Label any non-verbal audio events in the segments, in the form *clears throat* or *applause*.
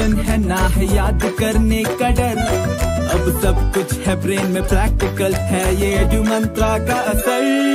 Tension है ना है याद करने का डर अब सब कुछ है ब्रेन में प्रैक्टिकल है ये मंत्रा का असर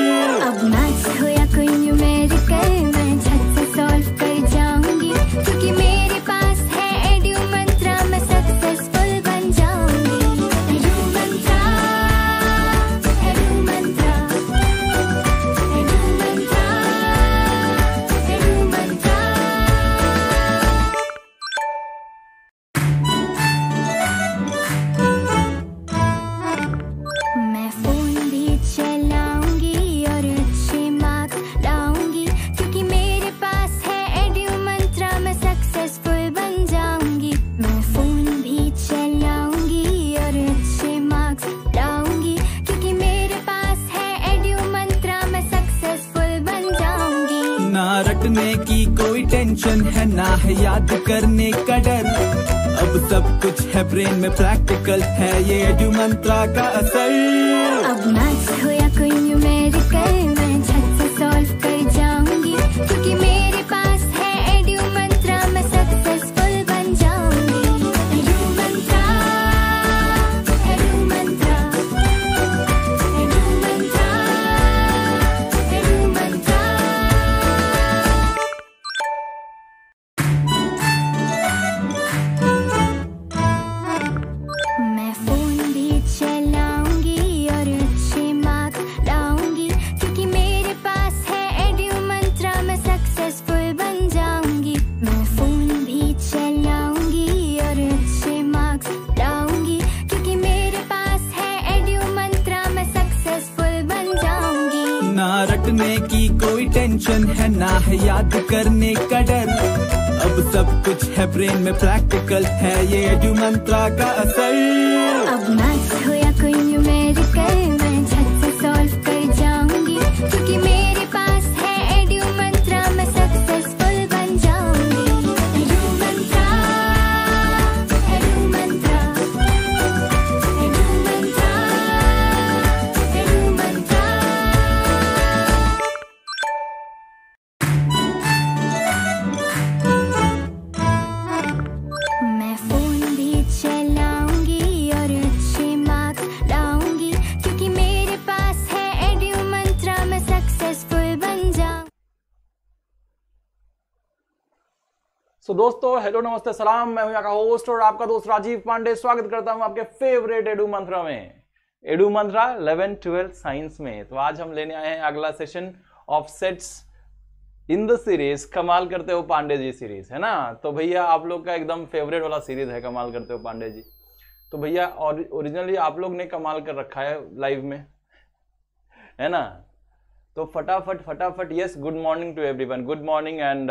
कुछ है ब्रेन में प्रैक्टिकल है ये एडू मंत्रा का असर अब मैं टेंशन है ना है याद करने का डर अब सब कुछ है ब्रेन में प्रैक्टिकल है ये एडू मंत्रा का असर दोस्तों हेलो नमस्ते सलाम मैं हूं आपका होस्ट और आपका दोस्त राजीव पांडे स्वागत करता हूं आपके फेवरेट एडू मंत्रा में Edu Mantra eleven twelfth science में तो आज हम लेने आए हैं अगला session of sets in the series कमाल करते हो पांडे जी सीरीज है ना तो भैया आप लोग का एकदम फेवरेट वाला सीरीज है कमाल करते हो पांडे जी तो भैया ओरिजिनली आप लोग ने कमाल कर रखा है लाइव में है ना तो फटाफट फटाफट yes good morning to everyone good morning and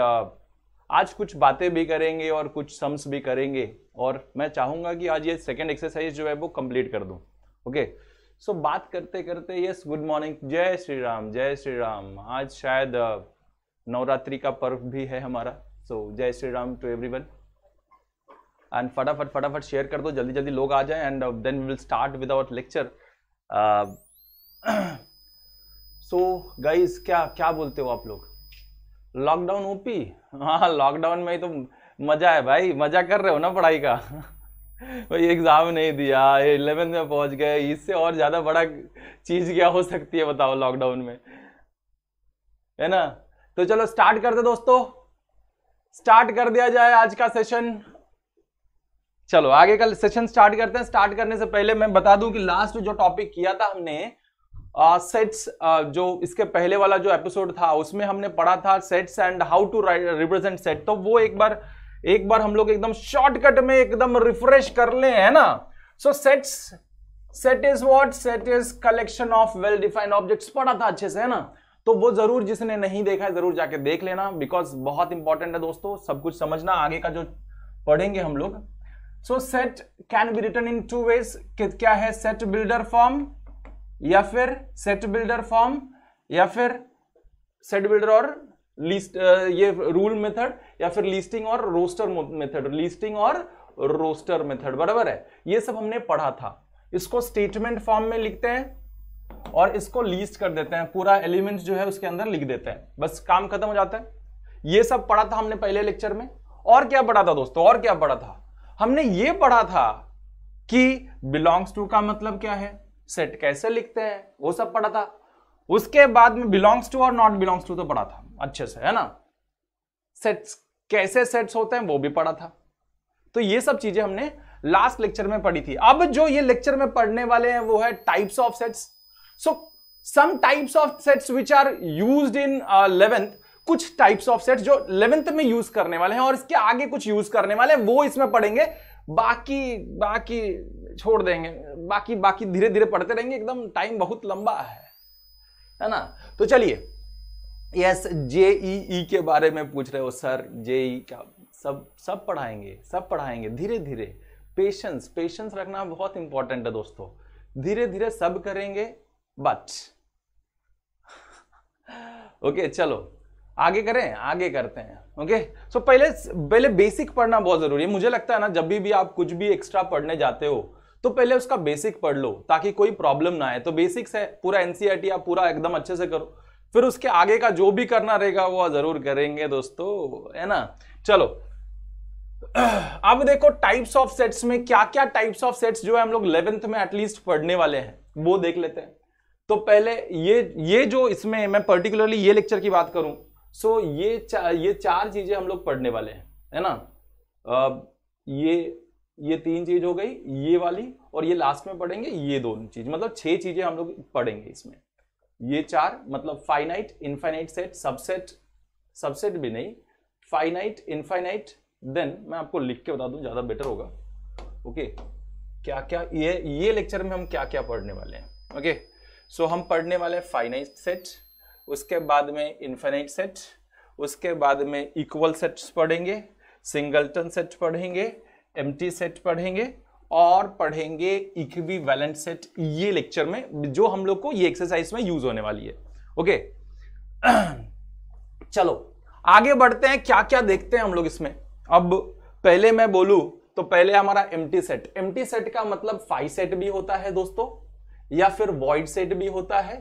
आज कुछ बातें भी करेंगे और कुछ सम्स भी करेंगे और मैं चाहूँगा कि आज ये सेकेंड एक्सरसाइज जो है वो कंप्लीट कर दूँ ओके सो बात करते करते यस गुड मॉर्निंग जय श्री राम जय श्री राम आज शायद नवरात्रि का पर्व भी है हमारा सो जय Shri Ram to everyone and फटाफट फटाफट शेयर कर दो जल्दी जल्दी लोग आ जाए and then will start with our lecture so guys क्या क्या बोलते हो आप लोग लॉकडाउन ओपी हाँ लॉकडाउन में ही तो मज़ा है भाई मज़ा कर रहे हो ना पढ़ाई का भाई एग्ज़ाम नहीं दिया इलेवेंथ में पहुंच गए इससे और ज़्यादा बड़ा चीज़ क्या हो सकती है बताओ लॉकडाउन में है ना तो चलो स्टार्ट करते दोस्तों स्टार्ट कर दिया जाए आज का सेशन चलो आगे कल सेशन स्टार्ट करते हैं स्टार्ट करने से पहले मैं बता दूं कि लास्ट जो टॉपिक किया था हमने सेट्स uh, uh, जो इसके पहले वाला जो एपिसोड था उसमें हमने पढ़ा था sets and how to represent set तो वो एक बार एक बार हम लोग एकदम शॉर्टकट में एकदम रिफ्रेश कर ले है ना so sets set is what set is collection of well defined objects पढ़ा था अच्छे से है ना तो वो जरूर जिसने नहीं देखा है जरूर जाके देख लेना बिकॉज बहुत इंपॉर्टेंट है दोस्तों सब कुछ समझना आगे का जो पढ़ेंगे हम लोग so set can be written in two ways क्या है सेट बिल्डर फॉर्म या फिर सेट बिल्डर फॉर्म या फिर सेट बिल्डर और लिस्ट ये रूल मेथड या फिर लिस्टिंग और रोस्टर मेथड लिस्टिंग और रोस्टर मेथड बराबर है ये सब हमने पढ़ा था इसको स्टेटमेंट फॉर्म में लिखते हैं और इसको लिस्ट कर देते हैं पूरा एलिमेंट जो है उसके अंदर लिख देते हैं बस काम खत्म हो जाता है ये सब पढ़ा था हमने पहले लेक्चर में और क्या पढ़ा था दोस्तों और क्या पढ़ा था हमने ये पढ़ा था कि बिलोंग्स टू का मतलब क्या है सेट कैसे लिखते हैं वो सब पढ़ा था उसके बाद में बिलोंग्स टू और नॉट बिलोंग्स टू तो पढ़ा था अच्छे से है ना सेट्स कैसे सेट्स होते हैं वो भी पढ़ा था तो ये सब चीजें हमने लास्ट लेक्चर में पढ़ी थी अब जो ये लेक्चर में पढ़ने वाले हैं वो है types of sets so some types of sets which are use in eleventh कुछ टाइप्स ऑफ सेट्स जो इलेवेंथ में यूज करने वाले हैं और इसके आगे कुछ यूज करने वाले हैं वो इसमें पढ़ेंगे बाकी बाकी छोड़ देंगे बाकी बाकी धीरे धीरे पढ़ते रहेंगे एकदम टाइम बहुत लंबा है है ना तो चलिए yes J E e e के बारे में पूछ रहे हो सर जे ई e सब सब पढ़ाएंगे सब पढ़ाएंगे धीरे धीरे पेशेंस पेशेंस रखना बहुत इंपॉर्टेंट है दोस्तों धीरे धीरे सब करेंगे बट *laughs* ओके okay, चलो आगे करें आगे करते हैं ओके सो so, पहले पहले बेसिक पढ़ना बहुत जरूरी है मुझे लगता है ना जब भी, भी आप कुछ भी एक्स्ट्रा पढ़ने जाते हो तो पहले उसका बेसिक पढ़ लो ताकि कोई प्रॉब्लम ना आए तो बेसिक्स है पूरा एनसीआरटी e आप पूरा एकदम अच्छे से करो फिर उसके आगे का जो भी करना रहेगा वो जरूर करेंगे दोस्तों है ना चलो *clears throat* अब देखो टाइप्स ऑफ सेट्स में क्या क्या टाइप्स ऑफ सेट्स जो है हम लोग इलेवेंथ में एटलीस्ट पढ़ने वाले हैं वो देख लेते हैं तो पहले ये ये जो इसमें मैं पर्टिकुलरली ये लेक्चर की बात करूं सो so, ये चा, ये चार चीजें हम लोग पढ़ने वाले हैं है ना आ, ये ये तीन चीज हो गई ये वाली और ये लास्ट में पढ़ेंगे ये दोनों चीज मतलब छह चीजें हम लोग पढ़ेंगे इसमें ये चार मतलब finite infinite set subset subset भी नहीं फाइनाइट इनफाइनाइट देन मैं आपको लिख के बता दूं ज्यादा बेटर होगा ओके क्या क्या ये ये लेक्चर में हम क्या क्या पढ़ने वाले हैं ओके सो हम पढ़ने वाले हैं फाइनाइट सेट उसके बाद में इन्फेनाइट सेट उसके बाद में इक्वल सेट्स पढ़ेंगे सिंगलटन सेट पढ़ेंगे एम सेट पढ़ेंगे और पढ़ेंगे इक्वी वैलेंट सेट ये लेक्चर में जो हम लोग को ये एक्सरसाइज में यूज होने वाली है ओके *clears throat* चलो आगे बढ़ते हैं क्या क्या देखते हैं हम लोग इसमें अब पहले मैं बोलू तो पहले हमारा एम सेट एम सेट का मतलब फाइव सेट भी होता है दोस्तों या फिर वॉइड सेट भी होता है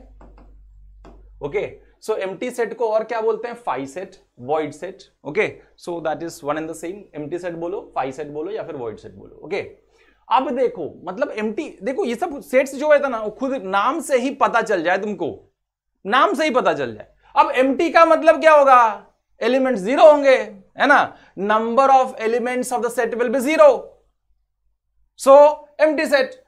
ओके सो एम सेट को और क्या बोलते हैं phi set void set okay so that is one and the same एम सेट बोलो फाइव सेट बोलो या फिर वॉइड सेट बोलो ओके okay? अब देखो मतलब एम देखो ये सब सेट्स जो है ना खुद नाम से ही पता चल जाए तुमको नाम से ही पता चल जाए अब एम का मतलब क्या होगा एलिमेंट जीरो होंगे है ना number of elements of the set will be zero so एम set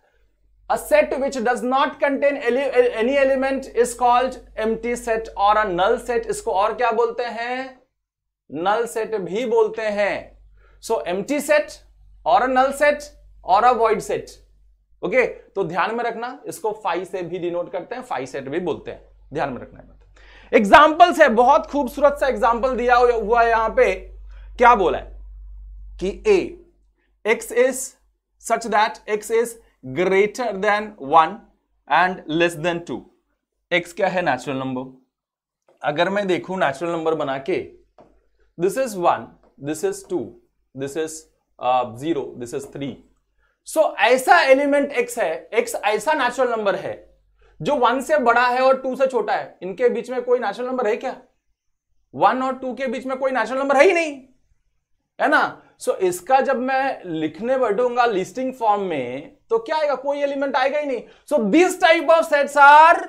A set which does not contain any element is called empty set or a null set. isko aur kya bolte hain null set bhi bolte hain So empty set or a null set or a void set. Okay okay? तो ध्यान में रखना इसको five से भी denote करते हैं phi set भी बोलते हैं ध्यान में रखना है एग्जाम्पल्स है बहुत खूबसूरत सा एग्जाम्पल दिया हुआ है यहां पे क्या बोला है कि A X is such that x is greater than one and less than two X क्या है नेचुरल नंबर अगर मैं देखूं नेचुरल नंबर बना के this is one this is two this is zero this is three so ऐसा element X है X ऐसा नेचुरल नंबर है जो वन से बड़ा है और टू से छोटा है इनके बीच में कोई नेचुरल नंबर है क्या वन और टू के बीच में कोई नेचुरल नंबर है ही नहीं है ना सो so, इसका जब मैं लिखने बैठूंगा लिस्टिंग फॉर्म में तो क्या आएगा कोई एलिमेंट आएगा ही नहीं so this type of sets are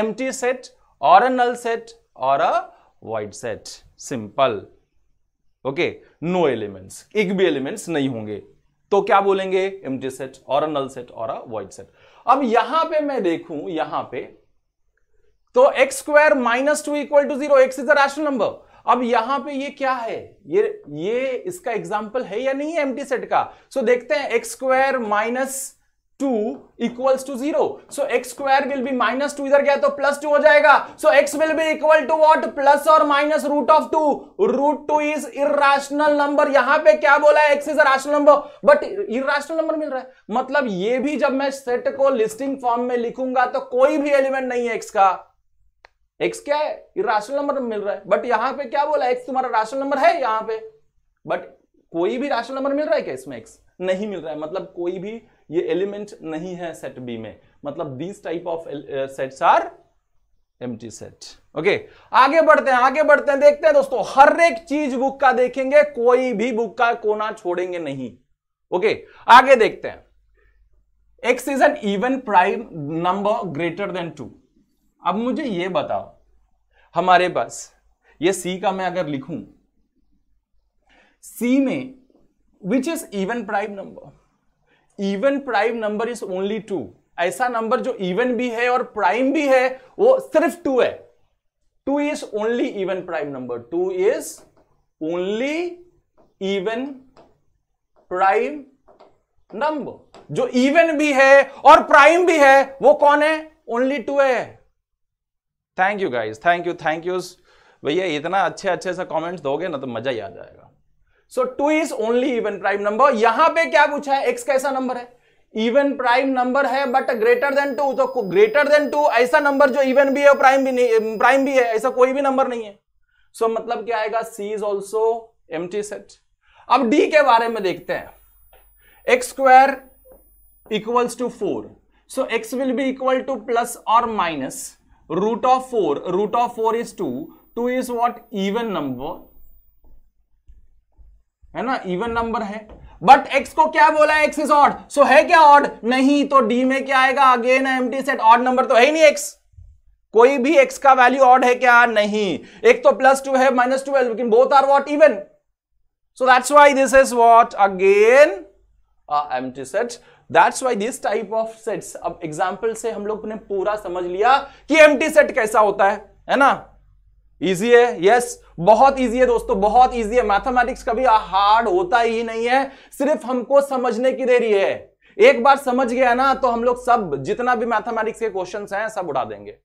M set और अ नल सेट और a void set simple okay no elements एक भी एलिमेंट्स नहीं होंगे तो क्या बोलेंगे एम सेट और अ नल सेट और अ वाइड सेट अब यहां पे मैं देखूं यहां पे तो X square minus two equal to zero X is a rational number अब यहां पे ये क्या है ये ये इसका एग्जाम्पल है या नहीं है एमटी सेट का सो so, देखते हैं X square minus two equals to zero so x square will be minus two इधर गया तो प्लस टू हो जाएगा so X will be equal to what plus और minus root of two root two is irrational number यहां पे क्या बोला है x is rational number but irrational number मिल रहा है मतलब ये भी जब मैं सेट को लिस्टिंग फॉर्म में लिखूंगा तो कोई भी एलिमेंट नहीं है एक्स का एक्स क्या है इराशनल नंबर मिल रहा है बट यहां पे क्या बोला एक्स तुम्हारा राशनल नंबर है यहां पे बट कोई भी राशनल नंबर मिल रहा है क्या इसमें एक्स नहीं मिल रहा है मतलब कोई भी ये एलिमेंट नहीं है सेट बी में मतलब these type of sets are M set okay आगे बढ़ते हैं आगे बढ़ते हैं देखते हैं दोस्तों हर एक चीज बुक का देखेंगे कोई भी बुक का कोना छोड़ेंगे नहीं ओके आगे देखते हैं X is an even prime number greater than two अब मुझे ये बताओ हमारे पास ये सी का मैं अगर लिखूं सी में which is even prime number even prime number is only two ऐसा नंबर जो इवन भी है और प्राइम भी है वो सिर्फ टू है two is only even prime number two is only even prime number जो इवन भी है और प्राइम भी है वो कौन है ओनली टू है thank you guys thank you thank you भैया इतना अच्छे अच्छे से कॉमेंट्स दोगे ना तो मजा ही आ जाएगा so two is only even prime number यहां पे क्या पूछा है एक्स कैसा नंबर है इवन प्राइम नंबर है बट ग्रेटर देन टू तो ग्रेटर देन टू ऐसा नंबर जो इवन भी है प्राइम भी नहीं प्राइम भी है ऐसा कोई भी नंबर नहीं है सो so, मतलब क्या आएगा सी इज ऑल्सो एम सेट अब डी के बारे में देखते हैं X square equals to four so X will be equal to plus और minus root of four root of four is two two is what even number है ना इवन नंबर है बट एक्स को क्या बोला एक्स इज ऑड सो है क्या odd नहीं तो डी में क्या आएगा again M T set odd number तो है ही नहीं एक्स कोई भी एक्स का वैल्यू ऑड है क्या नहीं एक तो प्लस टू है माइनस ट्वेल्व लेकिन both are what even so that's why this is what again M T set that's why this type of sets अब एग्जाम्पल से हम लोग ने पूरा समझ लिया कि एम सेट कैसा होता है है ना इजी है यस yes, बहुत इजी है दोस्तों बहुत इजी है मैथमेटिक्स कभी हार्ड होता ही नहीं है सिर्फ हमको समझने की देरी है एक बार समझ गया ना तो हम लोग सब जितना भी मैथमेटिक्स के क्वेश्चन हैं सब उड़ा देंगे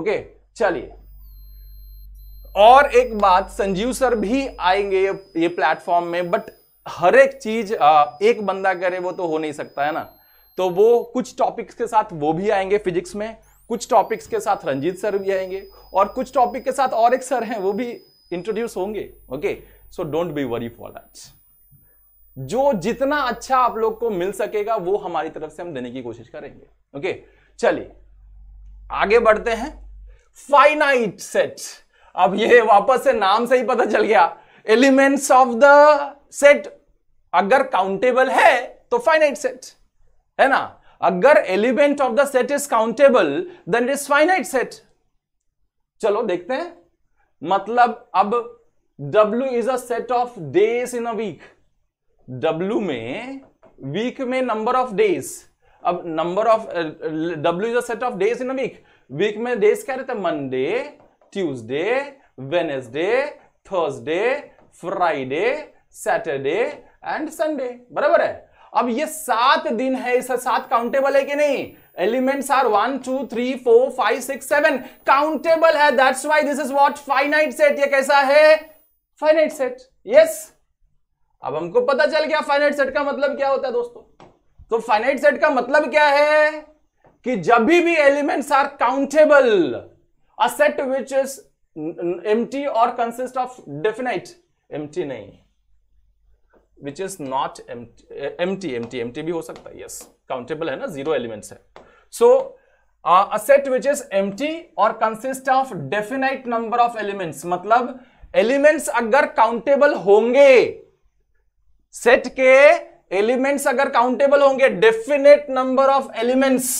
ओके चलिए और एक बात संजीव सर भी आएंगे ये, ये प्लेटफॉर्म में बट हर एक चीज एक बंदा करे वो तो हो नहीं सकता है ना तो वो कुछ टॉपिक्स के साथ वो भी आएंगे फिजिक्स में कुछ टॉपिक्स के साथ रंजीत सर भी आएंगे और कुछ टॉपिक के साथ और एक सर हैं वो भी इंट्रोड्यूस होंगे okay so don't be worry for that जो जितना अच्छा आप लोग को मिल सकेगा वो हमारी तरफ से हम देने की कोशिश करेंगे ओके okay? चलिए आगे बढ़ते हैं फाइनाइट सेट अब ये वापस से नाम से ही पता चल गया एलिमेंट्स ऑफ द सेट अगर काउंटेबल है तो फाइनाइट सेट है ना अगर element of the set is countable then is finite set चलो देखते हैं मतलब अब W is a set of days in a week W में वीक में नंबर ऑफ डेज अब number of W is a set of days in a week week में days क्या रहता है Monday Tuesday Wednesday Thursday Friday Saturday and Sunday बराबर है अब ये सात दिन है इस सात काउंटेबल है कि नहीं elements are one two three four five six seven countable है that's why this is what finite set ये कैसा है फाइनाइट सेट यस अब हमको पता चल गया फाइनाइट सेट का मतलब क्या होता है दोस्तों तो फाइनाइट सेट का मतलब क्या है कि जब भी elements are countable a set which is empty और कंसिस्ट ऑफ डेफिनाइट एम्प्टी नहीं which is not empty empty empty भी हो सकता है यस काउंटेबल है ना जीरो एलिमेंट्स है so a set which is empty और consist of definite number of elements मतलब एलिमेंट्स अगर काउंटेबल होंगे सेट के एलिमेंट्स अगर काउंटेबल होंगे definite number of elements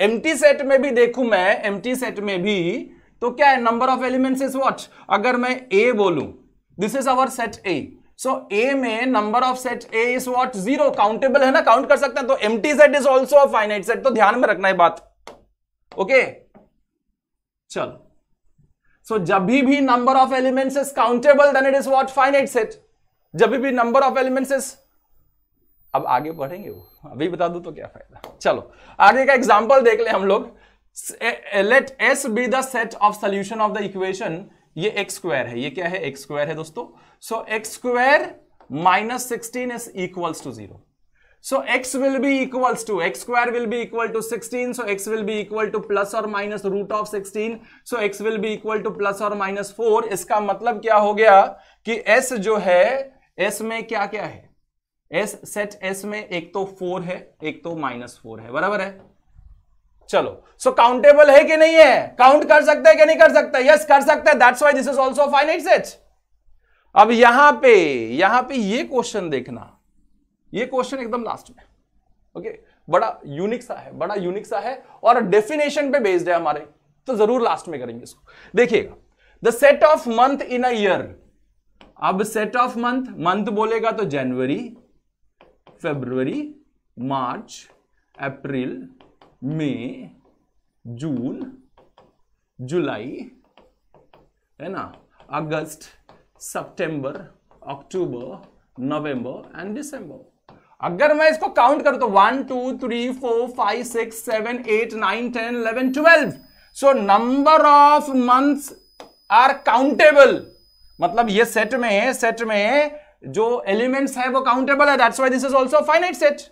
empty set में भी देखूं मैं एम्प्टी सेट में भी तो क्या है number of elements is what अगर मैं ए बोलूं दिस इज अवर सेट ए सो ए में number of set A is what zero countable है ना काउंट कर सकते हैं तो M T set is also finite set तो ध्यान में रखना है बात ओके okay? चलो सो so, जब भी number of elements is countable then it is what finite set जब भी नंबर ऑफ एलिमेंट्स इज अब आगे बढ़ेंगे वो अभी बता दू तो क्या फायदा चलो आगे का एग्जाम्पल देख ले हम लोग let S be the set of solution of the equation ये एक्स स्क्वायर है ये क्या है एक्स स्क्वायर है दोस्तों so x square minus sixteen is equals to zero so X will be equals to X square will be equal to sixteen so X will be equal to plus और minus root of sixteen so X will be equal to plus और minus four इसका मतलब क्या हो गया कि S जो है एस में क्या क्या है एस सेट एस में एक तो फोर है एक तो माइनस फोर है बराबर है चलो सो so काउंटेबल है कि नहीं है काउंट कर सकते हैं कि नहीं कर सकते यस yes, कर सकते हैं that's why this is also finite set अब यहां पे यहां पे ये क्वेश्चन देखना ये क्वेश्चन एकदम लास्ट में ओके okay? बड़ा यूनिक सा है बड़ा यूनिक सा है और डेफिनेशन पे बेस्ड है हमारे तो जरूर लास्ट में करेंगे इसको देखिएगा the set of month in year अब सेट ऑफ मंथ मंथ बोलेगा तो जनवरी February March April May June जुलाई है ना अगस्त सितंबर, अक्टूबर नवंबर एंड दिसंबर अगर मैं इसको काउंट करूं तो one two three four five six seven eight nine ten eleven twelve so number of months are countable मतलब ये सेट में सेट में जो एलिमेंट्स है वो काउंटेबल है that's why this is also finite set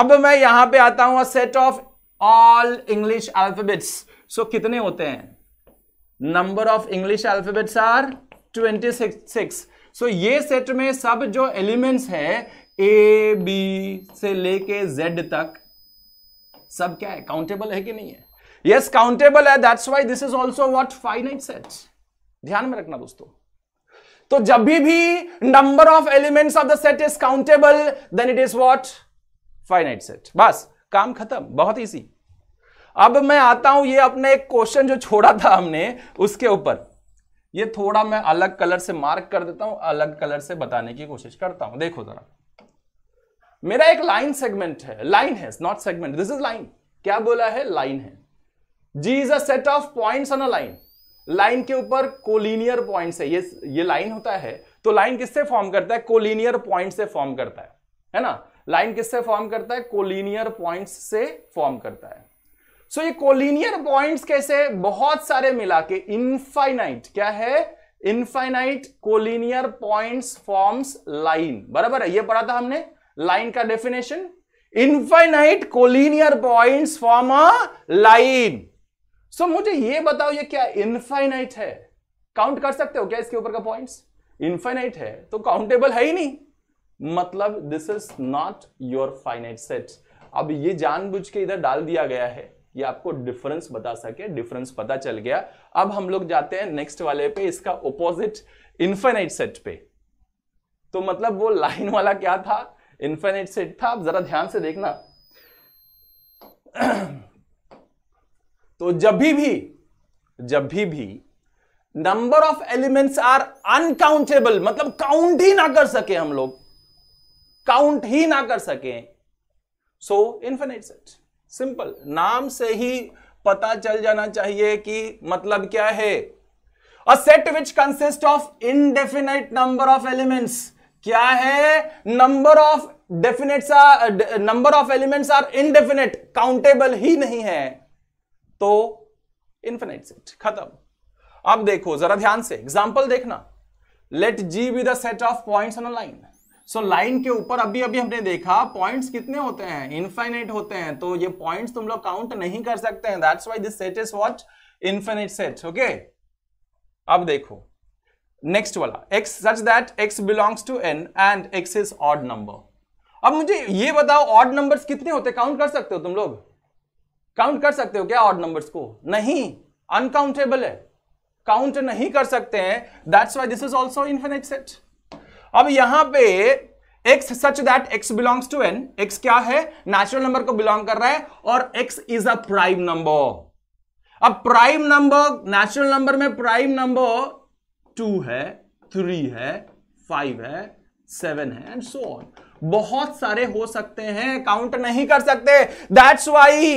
अब मैं यहां पे आता हूं set of all English alphabets so कितने होते हैं number of English alphabets are twenty six so ये सेट में सब जो एलिमेंट्स है ए बी से लेके जेड तक सब क्या है काउंटेबल है कि नहीं है यस काउंटेबल है that's why this is also what finite set ध्यान में रखना दोस्तों तो जब भी number of elements of the set is countable then it is what finite set बस काम खत्म बहुत ईजी अब मैं आता हूं ये अपने एक क्वेश्चन जो छोड़ा था हमने उसके ऊपर ये थोड़ा मैं अलग कलर से मार्क कर देता हूं अलग कलर से बताने की कोशिश करता हूं देखो जरा मेरा एक लाइन सेगमेंट है लाइन है not segment this is line क्या बोला है लाइन है G is a set of point on a line line के ऊपर कोलिनियर पॉइंट है ये ये लाइन होता है तो लाइन किससे फॉर्म करता है कोलिनियर पॉइंट से फॉर्म करता है है ना लाइन किससे फॉर्म करता है कोलिनियर पॉइंट्स से फॉर्म करता है सो so, ये कोलिनियर पॉइंट्स कैसे बहुत सारे मिला के इनफाइनाइट क्या है infinite collinear points forms line बराबर है ये पढ़ा था हमने लाइन का definition infinite collinear points form a line so मुझे ये बताओ ये क्या इनफाइनाइट है काउंट कर सकते हो क्या इसके ऊपर का पॉइंट्स इनफाइनाइट है तो काउंटेबल है ही नहीं मतलब this is not your finite set अब ये जानबूझ के इधर डाल दिया गया है ये आपको डिफरेंस बता सके डिफरेंस पता चल गया अब हम लोग जाते हैं नेक्स्ट वाले पे इसका ओपोजिट इन्फेनाइट सेट पे तो मतलब वो लाइन वाला क्या था इन्फेनाइट सेट था आप जरा ध्यान से देखना *clears throat* तो जब भी भी जब भी भी number of elements are uncountable मतलब काउंट ही ना कर सके हम लोग काउंट ही ना कर सके सो इन्फिनिट सेट सिंपल नाम से ही पता चल जाना चाहिए कि मतलब क्या है a set which consist of indefinite number of elements क्या है number of definites number of elements are indefinite countable ही नहीं है तो इन्फिनेट सेट खत्म अब देखो जरा ध्यान से एग्जाम्पल देखना let G be the set of points on a line so so, line के ऊपर अभी अभी हमने देखा पॉइंट्स कितने होते हैं इनफाइनाइट होते हैं तो ये पॉइंट्स तुम लोग काउंट नहीं कर सकते हैं that's why this set is what infinite set okay अब देखो नेक्स्ट वाला x such that x belongs to n and x is odd number अब मुझे ये बताओ ऑड नंबर्स कितने होते काउंट कर सकते हो तुम लोग काउंट कर सकते हो क्या ऑड नंबर्स को नहीं अनकाउंटेबल है काउंट नहीं कर सकते हैं that's why this is also infinite set अब यहां पे x such that x belongs to N x क्या है नेचुरल नंबर को बिलोंग कर रहा है और x is a prime number अब प्राइम नंबर नेचुरल नंबर में प्राइम नंबर टू है थ्री है फाइव है सेवन है एंड सो ऑन बहुत सारे हो सकते हैं काउंट नहीं कर सकते दैट्स वाई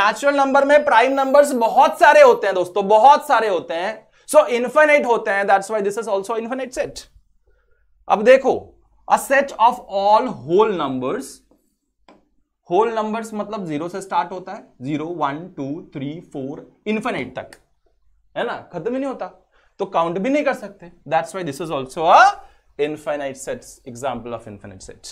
नेचुरल नंबर में प्राइम नंबर्स बहुत सारे होते हैं दोस्तों बहुत सारे होते हैं सो so, इन्फिनिट होते हैं that's why this is also infinite set अब देखो a set of all whole numbers whole numbers मतलब जीरो से स्टार्ट होता है zero one two three four infinite तक है ना खत्म ही नहीं होता तो काउंट भी नहीं कर सकते that's why this is also a infinite set example of infinite set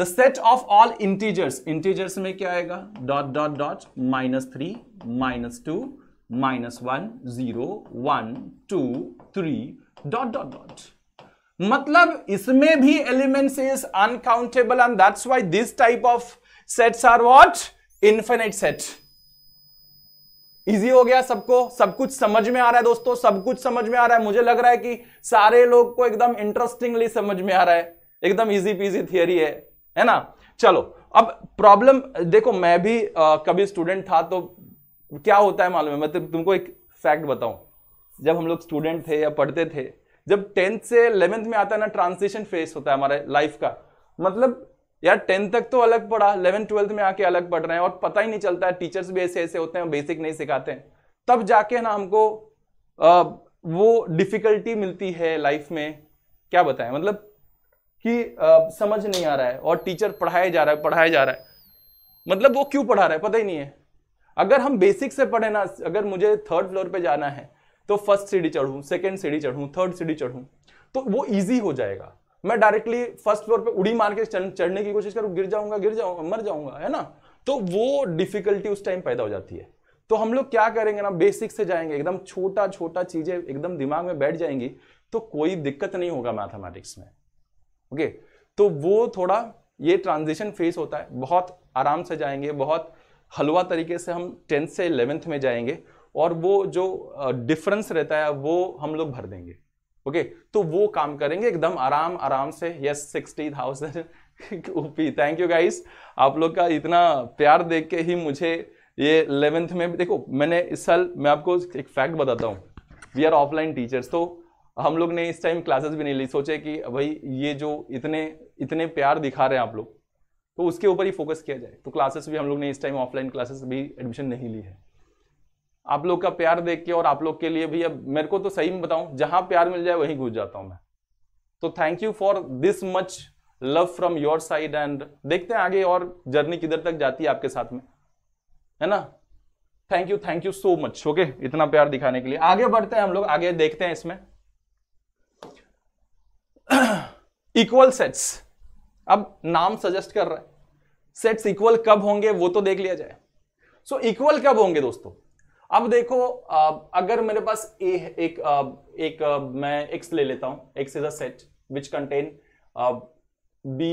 the set of all integers integers में क्या आएगा dot dot dot minus three minus two minus one zero one two three dot dot dot मतलब इसमें भी elements is uncountable and that's why this type of sets are what infinite set easy हो गया सबको सब कुछ समझ में आ रहा है दोस्तों सब कुछ समझ में आ रहा है मुझे लग रहा है कि सारे लोग को एकदम इंटरेस्टिंगली समझ में आ रहा है एकदम इजी पीजी थियरी है है ना चलो अब प्रॉब्लम देखो मैं भी आ, कभी स्टूडेंट था तो क्या होता है मालूम है मतलब तुमको एक फैक्ट बताऊं जब हम लोग स्टूडेंट थे या पढ़ते थे जब टेंथ से इलेवेंथ में आता है ना ट्रांसिशन फेस होता है हमारे लाइफ का मतलब यार टेंथ तक तो अलग पढ़ा इलेवेंथ ट्वेल्थ में आके अलग पढ़ रहे हैं और पता ही नहीं चलता है टीचर्स भी ऐसे ऐसे होते हैं बेसिक नहीं सिखाते हैं तब जाके ना हमको आ, वो डिफिकल्टी मिलती है लाइफ में क्या बताएं मतलब कि आ, समझ नहीं आ रहा है और टीचर पढ़ाया जा रहा है पढ़ाया जा रहा है मतलब वो क्यों पढ़ा रहा है पता ही नहीं है अगर हम बेसिक से पढ़े ना अगर मुझे थर्ड फ्लोर पे जाना है तो फर्स्ट सीढ़ी चढ़ूँ सेकेंड सीढ़ी चढ़ूँ थर्ड सीढ़ी चढ़ूँ तो वो ईजी हो जाएगा मैं डायरेक्टली फर्स्ट फ्लोर पे उड़ी मार के चढ़ने की कोशिश करूँ गिर जाऊंगा गिर जाऊंगा मर जाऊंगा है ना तो वो डिफिकल्टी उस टाइम पैदा हो जाती है तो हम लोग क्या करेंगे ना बेसिक से जाएंगे एकदम छोटा छोटा चीजें एकदम दिमाग में बैठ जाएंगी तो कोई दिक्कत नहीं होगा मैथमेटिक्स में ओके तो वो थोड़ा ये ट्रांजिशन फेस होता है बहुत आराम से जाएंगे बहुत हलवा तरीके से हम टेंथ से इलेवेंथ में जाएंगे और वो जो डिफरेंस रहता है वो हम लोग भर देंगे ओके okay, तो वो काम करेंगे एकदम आराम आराम से yes sixty thousand OP thank you guys आप लोग का इतना प्यार देख के ही मुझे ये इलेवेंथ में देखो मैंने इस साल मैं आपको एक फैक्ट बताता हूँ वी आर ऑफलाइन टीचर्स तो हम लोग ने इस टाइम क्लासेस भी नहीं ली सोचे कि भाई ये जो इतने इतने प्यार दिखा रहे हैं आप लोग तो उसके ऊपर ही फोकस किया जाए तो क्लासेस भी हम लोग ने इस टाइम ऑफलाइन क्लासेस भी एडमिशन नहीं ली है आप लोग का प्यार देख के और आप लोग के लिए भी अब मेरे को तो सही में बताऊं जहां प्यार मिल जाए वहीं घुस जाता हूं मैं तो thank you for this much love from your side and देखते हैं आगे और जर्नी किधर तक जाती है आपके साथ में है ना thank you thank you so much okay इतना प्यार दिखाने के लिए आगे बढ़ते हैं हम लोग आगे देखते हैं इसमें इक्वल *clears throat* सेट्स अब नाम सजेस्ट कर रहा है सेट्स इक्वल कब होंगे वो तो देख लिया जाए सो so, इक्वल कब होंगे दोस्तों अब देखो अगर मेरे पास ए एक एक मैं एक्स ले लेता हूं X is a set which contain B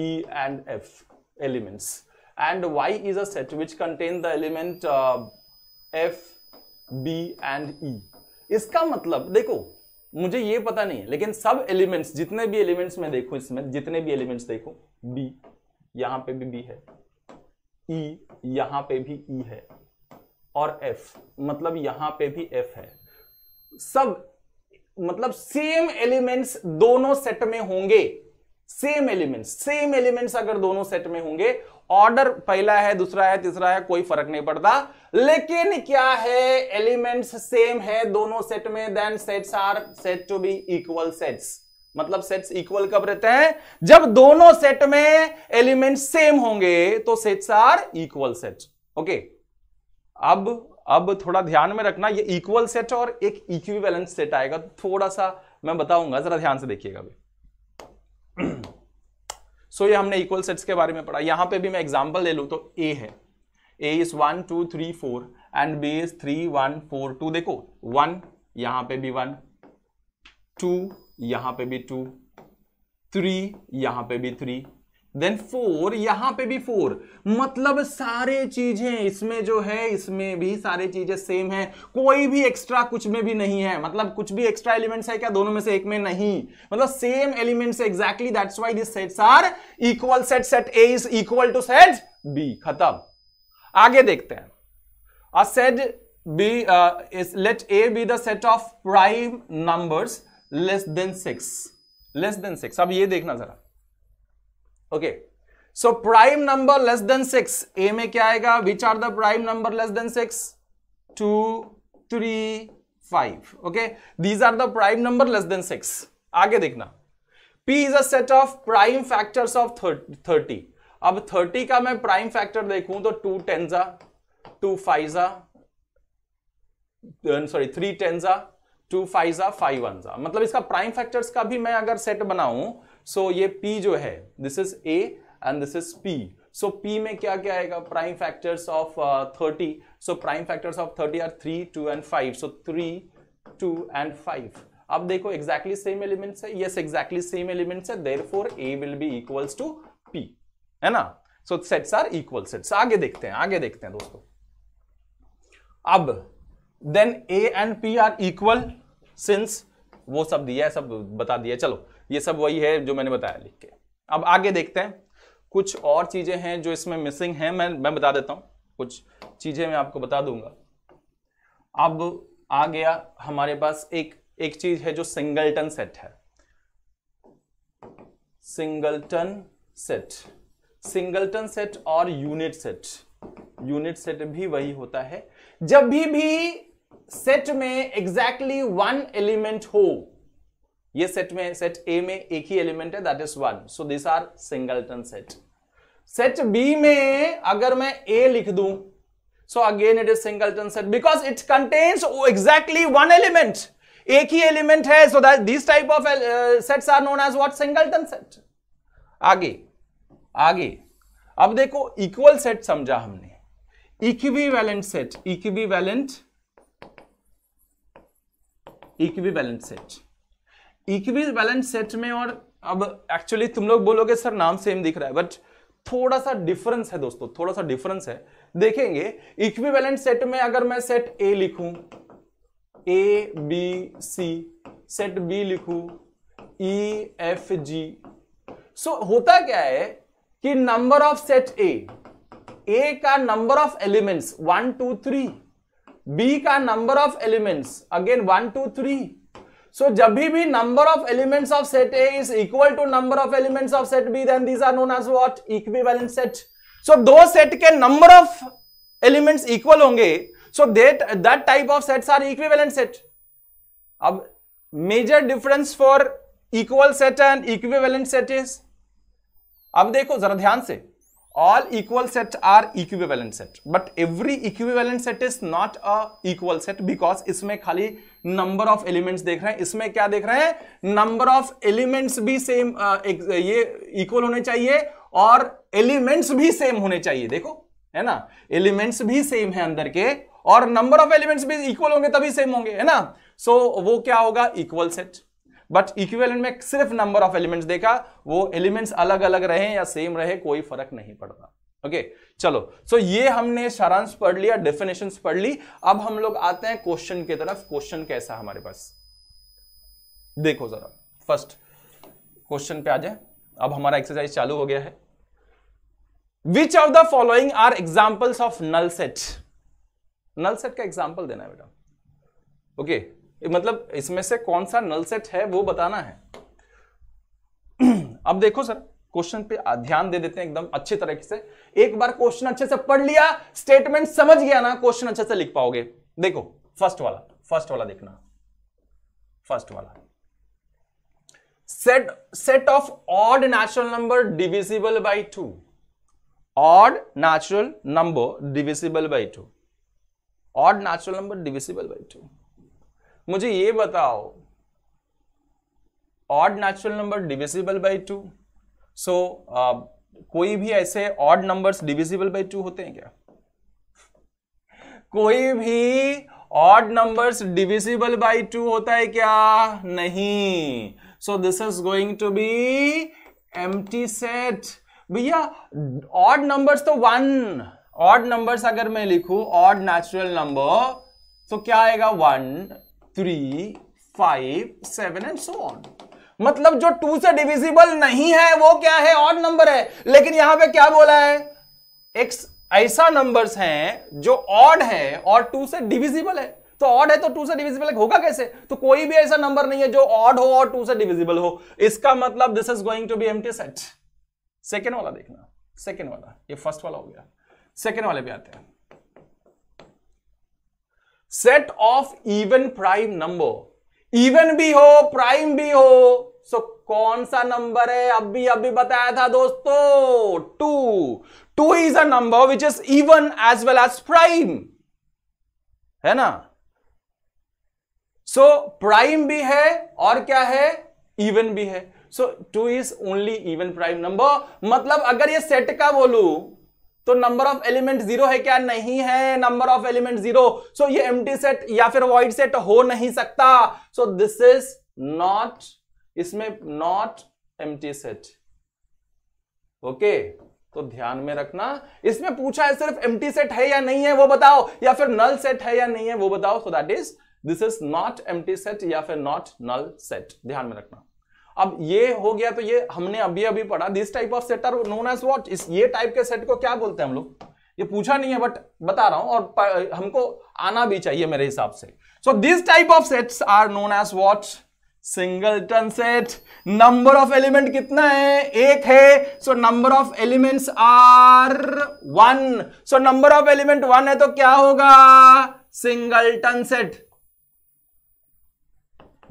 E and F elements and Y is a set which contain the element F B and E इसका मतलब देखो मुझे ये पता नहीं है लेकिन सब एलिमेंट्स जितने भी एलिमेंट्स मैं देखू इसमें जितने भी एलिमेंट्स देखो बी यहां पे भी बी है ई e, यहां पे भी ई e है और एफ मतलब यहां पे भी एफ है सब मतलब सेम एलिमेंट्स दोनों सेट में होंगे सेम एलिमेंट्स सेम एलिमेंट्स अगर दोनों सेट में होंगे ऑर्डर पहला है दूसरा है तीसरा है कोई फर्क नहीं पड़ता लेकिन क्या है एलिमेंट्स सेम है दोनों सेट में then sets are set to be equal sets मतलब सेट्स इक्वल कब रहते हैं जब दोनों सेट में एलिमेंट सेम होंगे तो sets are equal set okay अब अब थोड़ा ध्यान में रखना ये इक्वल सेट और एक बैलेंस सेट आएगा थोड़ा सा मैं बताऊंगा जरा ध्यान से देखिएगा भी सो *clears throat* so, ये हमने इक्वल सेट्स के बारे में पढ़ा यहां पे भी मैं एग्जांपल ले लू तो ए है A is one two three four and B is three one four two देखो वन यहां पे भी वन टू यहां पे भी टू थ्री यहां पे भी थ्री देन फोर यहां पे भी फोर मतलब सारे चीजें इसमें जो है इसमें भी सारे चीजें सेम है कोई भी एक्स्ट्रा कुछ में भी नहीं है मतलब कुछ भी एक्स्ट्रा एलिमेंट्स है क्या दोनों में से एक में नहीं मतलब same elements exactly that's why this sets are equal set set A is equal to set B खत्म आगे देखते हैं a set B let A be the set of prime numbers less than six less than six अब ये देखना जरा okay so prime number less than six A में क्या आएगा which are the prime number less than six two three five okay these are the prime number less than six आगे देखना P is a set of prime factors of thirty अब thirty का मैं prime factor देखूं तो two टेंजा two फाइजा sorry three टेंजा टू फाइजा फाइव वनजा मतलब इसका प्राइम फैक्टर्स का भी मैं अगर सेट बनाऊं सो so, ये P जो है this is A and this is P so so, P में क्या क्या आएगा prime factors of thirty so prime factors of thirty are three two and five so three two and five अब देखो exactly same elements है yes exactly same elements है therefore A will be equals to P है ना so sets are equal sets आगे देखते हैं आगे देखते हैं दोस्तों अब then A and P are equal since वो सब दिया है सब बता दिया चलो ये सब वही है जो मैंने बताया लिख के अब आगे देखते हैं कुछ और चीज़ें हैं जो इसमें मिसिंग हैं मैं मैं बता देता हूं कुछ चीज़ें मैं आपको बता दूंगा अब आ गया हमारे पास एक एक चीज़ है जो सिंगलटन सेट है सिंगलटन सेट सिंगलटन सेट और यूनिट सेट यूनिट सेट भी वही होता है जब भी भी सेट में एग्जैक्टली वन एलिमेंट हो ये सेट में सेट ए में एक ही एलिमेंट है that is one so this are singleton set set B में अगर मैं ए लिख दू so again it is singleton set because it contains exactly one element एक ही एलिमेंट है so that this type of sets are known as what singleton set आगे आगे अब देखो इक्वल सेट समझा हमने equivalent set equivalent equivalent set equivalence set में और अब एक्चुअली तुम लोग बोलोगे सर नाम सेम दिख रहा है बट थोड़ा सा डिफरेंस है दोस्तों थोड़ा सा डिफरेंस है देखेंगे इक्विवेलेंट सेट में अगर मैं सेट ए लिखूं A B C set B लिखूं ई एफ जी सो होता क्या है कि number of set A A का number of elements one two three B का number of elements again one two three so so, जब भी number of elements of set A is equal to number of elements of set B then these are known as what equivalent set so दो सेट के number of elements equal होंगे so that that type of sets are equivalent set अब major difference for equal set and equivalent set is अब देखो जरा ध्यान से all equal set are equivalent set but every equivalent set is not a equal set because इसमें खाली number of elements देख रहे हैं इसमें क्या देख रहे हैं नंबर ऑफ एलिमेंट्स भी सेम ये इक्वल होने चाहिए और एलिमेंट्स भी सेम होने चाहिए देखो है ना एलिमेंट्स भी सेम है अंदर के और नंबर ऑफ एलिमेंट्स भी इक्वल होंगे तभी सेम होंगे है ना सो so, वो क्या होगा इक्वल सेट बट इक्वल में सिर्फ नंबर ऑफ एलिमेंट्स देखा वो एलिमेंट्स अलग अलग रहे या सेम रहे कोई फर्क नहीं पड़ता ओके okay, चलो सो so ये हमने सारांश पढ़ लिया डेफिनेशन पढ़ ली अब हम लोग आते हैं क्वेश्चन की तरफ क्वेश्चन कैसा हमारे पास देखो जरा फर्स्ट क्वेश्चन पे आ जाए अब हमारा एक्सरसाइज चालू हो गया है which of the following are examples of null set null set का एग्जाम्पल देना है बेटा ओके okay, मतलब इसमें से कौन सा नल सेट है वो बताना है *clears throat* अब देखो सर क्वेश्चन पे ध्यान दे देते हैं एकदम अच्छे तरीके से एक बार क्वेश्चन अच्छे से पढ़ लिया स्टेटमेंट समझ गया ना क्वेश्चन अच्छे से लिख पाओगे देखो फर्स्ट वाला फर्स्ट वाला देखना फर्स्ट वाला set set of odd natural number divisible by two odd natural number divisible by two odd natural number divisible by two मुझे ये बताओ odd natural number divisible by two so so, uh, कोई भी ऐसे odd numbers divisible by two होते हैं क्या कोई भी odd numbers divisible by two होता है क्या नहीं so this is going to be एम सेट भैया ऑड नंबर्स तो वन ऑड नंबर्स अगर मैं लिखू ऑड नेचुरल नंबर तो क्या आएगा one three five seven and so on मतलब जो टू से डिविजिबल नहीं है वो क्या है ऑड नंबर है लेकिन यहां पे क्या बोला है एक ऐसा नंबर्स हैं जो ऑड है और टू से डिविजिबल है तो ऑड है तो टू से डिविजिबल होगा कैसे तो कोई भी ऐसा नंबर नहीं है जो ऑड हो और टू से डिविजिबल हो इसका मतलब this is going to be टी सेट सेकेंड वाला देखना सेकेंड वाला ये फर्स्ट वाला हो गया सेकेंड वाले भी आते हैं set of even prime number even भी हो प्राइम भी हो सो कौन सा नंबर है अभी अभी बताया था दोस्तों two two is a number which is even as well as prime है ना सो so, प्राइम भी है और क्या है इवन भी है so two is only even prime number मतलब अगर ये सेट का बोलू तो नंबर ऑफ एलिमेंट जीरो है क्या नहीं है number of element zero so ये एम सेट या फिर वाइड सेट हो नहीं सकता सो दिस इज नॉट इसमें नॉट एम सेट ओके तो ध्यान में रखना इसमें पूछा है सिर्फ एम सेट है या नहीं है वो बताओ या फिर नल सेट है या नहीं है वो बताओ so that is this is not एम सेट या फिर नॉट नल सेट ध्यान में रखना अब ये हो गया तो ये हमने अभी अभी पढ़ा this type of set are known as what इस ये टाइप के सेट को क्या बोलते हैं हम लोग ये पूछा नहीं है बट बता रहा हूं और हमको आना भी चाहिए मेरे हिसाब से so this type of sets are known as what singleton set number of element कितना है एक है so number of elements are one so number of element one है तो क्या होगा सिंगलटन सेट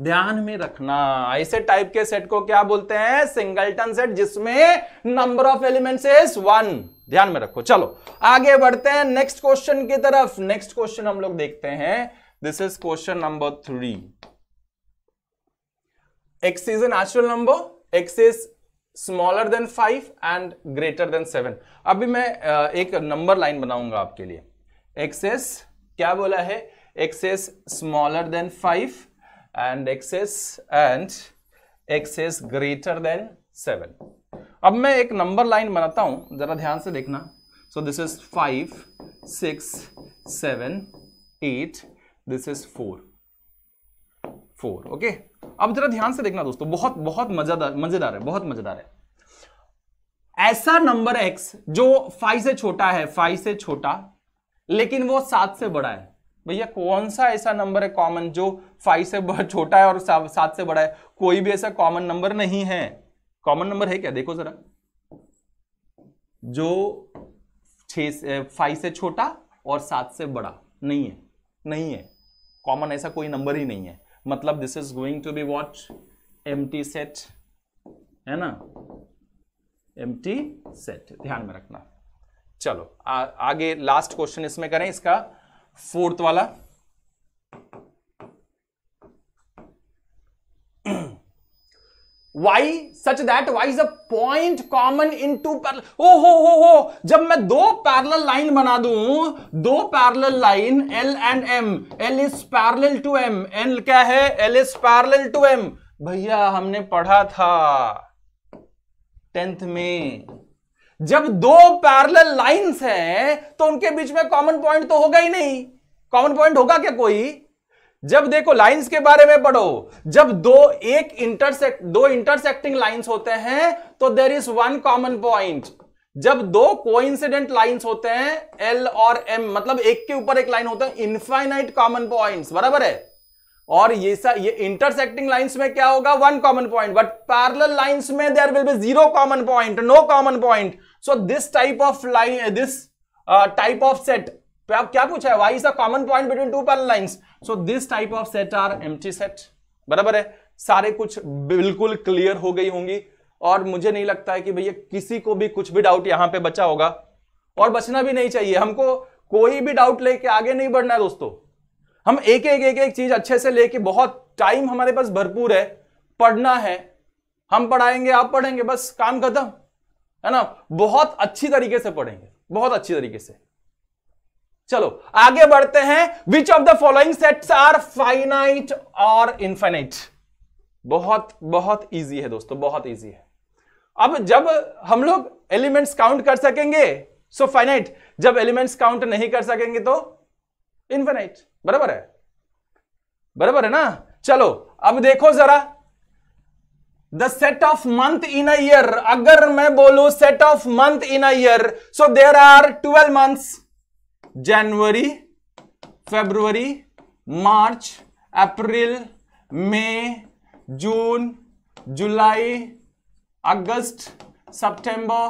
ध्यान में रखना ऐसे टाइप के सेट को क्या बोलते हैं सिंगलटन सेट जिसमें number of elements is one ध्यान में रखो चलो आगे बढ़ते हैं नेक्स्ट क्वेश्चन की तरफ नेक्स्ट क्वेश्चन हम लोग देखते हैं this is question number three x is natural number x is smaller than five and greater than seven अभी मैं एक नंबर लाइन बनाऊंगा आपके लिए एक्सेस क्या बोला है x is smaller than five and x is is and x is greater than seven अब मैं एक नंबर लाइन बनाता हूं जरा ध्यान से देखना so this is five six seven eight this is four four okay अब जरा ध्यान से देखना दोस्तों बहुत बहुत मजेदार मजेदार है बहुत मजेदार है ऐसा नंबर एक्स जो फाइव से छोटा है फाइव से छोटा लेकिन वो सात से बड़ा है भैया कौन सा ऐसा नंबर है कॉमन जो फाइव से बहुत छोटा है और सात से बड़ा है कोई भी ऐसा कॉमन नंबर नहीं है कॉमन नंबर है क्या देखो जरा जो छ फाइव से छोटा और सात से बड़ा नहीं है नहीं है कॉमन ऐसा कोई नंबर ही नहीं है मतलब this is going to be watch M set है ना एम सेट ध्यान में रखना चलो आ, आगे लास्ट क्वेश्चन इसमें करें इसका फोर्थ वाला Y such that Y is a point common in two parallel ओ हो हो हो जब मैं दो पैरल लाइन बना दू दो parallel line L and M L is parallel to M L क्या है L is parallel to M भैया हमने पढ़ा था टेंथ में जब दो पैरल लाइंस हैं तो उनके बीच में कॉमन पॉइंट तो होगा ही नहीं कॉमन पॉइंट होगा क्या कोई जब देखो लाइंस के बारे में पढ़ो जब दो एक इंटरसेक्ट दो इंटरसेक्टिंग लाइंस होते हैं तो there is one common point जब दो कोइंसिडेंट लाइंस होते हैं एल और एम मतलब एक के ऊपर एक लाइन होता है इनफाइनाइट कॉमन पॉइंट बराबर है और ये सा ये इंटरसेक्टिंग लाइंस में क्या होगा one common point but parallel lines में there will be zero common point no common point so this type of line this type of set आप क्या पूछा है Y is a common point between two parallel line so this type of set are M set बराबर है सारे कुछ बिल्कुल clear हो गई होंगी और मुझे नहीं लगता है कि भैया किसी को भी कुछ भी डाउट यहां पे बचा होगा और बचना भी नहीं चाहिए हमको कोई भी डाउट लेके आगे नहीं बढ़ना है दोस्तों हम एक एक एक एक चीज अच्छे से लेके बहुत टाइम हमारे पास भरपूर है पढ़ना है हम पढ़ाएंगे आप पढ़ेंगे बस काम खत्म है ना बहुत अच्छी तरीके से पढ़ेंगे बहुत अच्छी तरीके से चलो आगे बढ़ते हैं which of the following sets are finite और इनफाइनाइट बहुत बहुत इजी है दोस्तों बहुत इजी है अब जब हम लोग एलिमेंट्स काउंट कर सकेंगे सो so फाइनाइट जब एलिमेंट्स काउंट नहीं कर सकेंगे तो इनफाइनाइट बराबर है बराबर है ना चलो अब देखो जरा the set of month in year अगर मैं बोलू set of month in year so there are twelve months January February March April May June July August September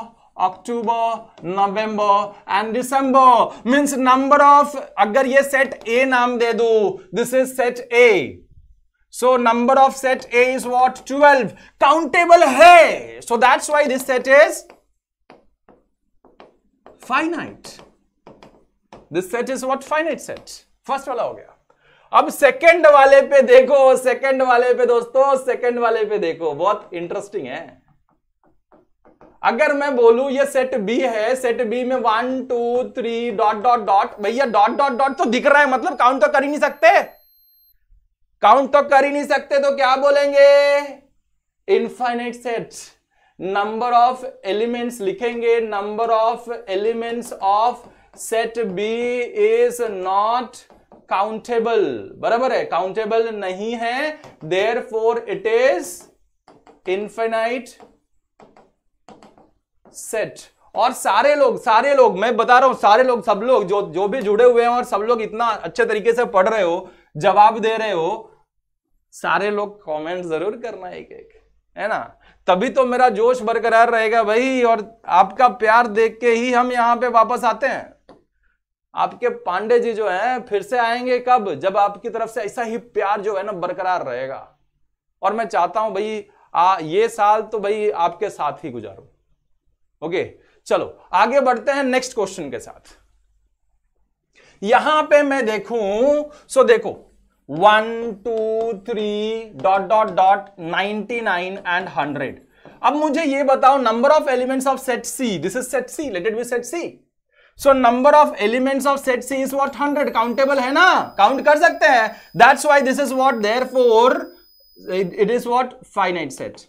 October November and December means number of अगर ये set A नाम दे दू this is set A So number of set A is what? 12. Countable है. So that's why this set is finite this set is what finite set first वाला हो गया. अब सेकेंड वाले पे देखो सेकेंड वाले पे दोस्तों सेकेंड वाले पे देखो बहुत इंटरेस्टिंग है अगर मैं बोलू ये सेट बी है सेट बी में one two three dot dot dot भैया डॉट डॉट डॉट तो दिख रहा है मतलब काउंट तो कर ही नहीं सकते काउंट तो कर ही नहीं सकते तो क्या बोलेंगे infinite set number of elements लिखेंगे number of elements of set B is not countable बराबर है काउंटेबल नहीं है therefore it is infinite set और सारे लोग सारे लोग मैं बता रहा हूं सारे लोग सब लोग जो जो भी जुड़े हुए हैं और सब लोग इतना अच्छे तरीके से पढ़ रहे हो जवाब दे रहे हो सारे लोग कमेंट जरूर करना एक एक है ना तभी तो मेरा जोश बरकरार रहेगा भाई और आपका प्यार देख के ही हम यहाँ पे वापस आते हैं आपके पांडे जी जो हैं फिर से आएंगे कब जब आपकी तरफ से ऐसा ही प्यार जो है ना बरकरार रहेगा और मैं चाहता हूं भाई आ, ये साल तो भाई आपके साथ ही गुजारू ओके चलो आगे बढ़ते हैं नेक्स्ट क्वेश्चन के साथ यहां पे मैं देखूं सो देखो one two three dot dot dot ninety nine and hundred अब मुझे ये बताओ number of elements of set C this is set C related with set C so number of elements of set C is what hundred countable है ना count कर सकते हैं that's why this is what therefore it is what finite set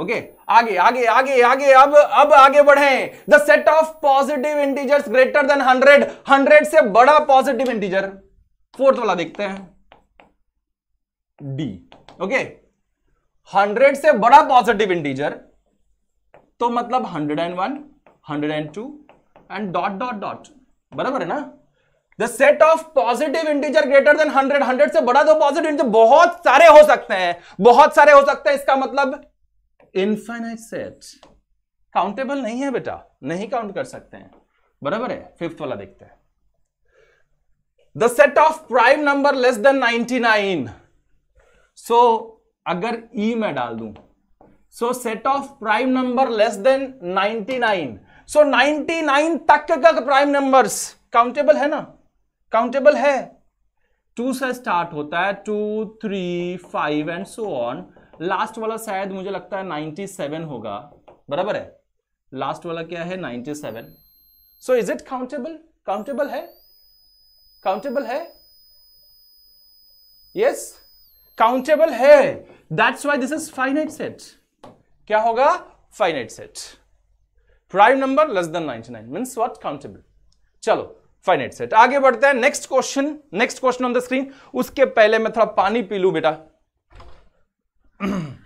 okay okay, आगे आगे आगे आगे अब अब आगे बढ़े the set of positive integers greater than hundred hundred से बड़ा पॉजिटिव इंटीजर फोर्थ वाला देखते हैं डी ओके हंड्रेड से बड़ा पॉजिटिव इंटीजर तो मतलब hundred and one hundred and two and dot dot dot बराबर है ना the set of positive integer greater than hundred hundred से बड़ा दो पॉजिटिव इंटीजर बहुत सारे हो सकते हैं बहुत सारे हो सकते हैं इसका मतलब इनफाइनाइट सेट काउंटेबल नहीं है बेटा नहीं काउंट कर सकते हैं बराबर है फिफ्थ वाला देखते हैं the set of prime number less than 99 so so, अगर ई e में डाल दूं so set of prime number less than 99 so so, 99 तक का प्राइम नंबर्स काउंटेबल है ना काउंटेबल है टू से स्टार्ट होता है two three five and so on last वाला शायद मुझे लगता है 97 होगा बराबर है लास्ट वाला क्या है 97 so is it countable countable है काउंटेबल है यस काउंटेबल है that's why this is finite set क्या होगा finite set prime number less than ninety nine means what countable चलो फाइनाइट सेट आगे बढ़ते हैं next question next question on the screen उसके पहले मैं थोड़ा पानी पी लू बेटा *clears throat*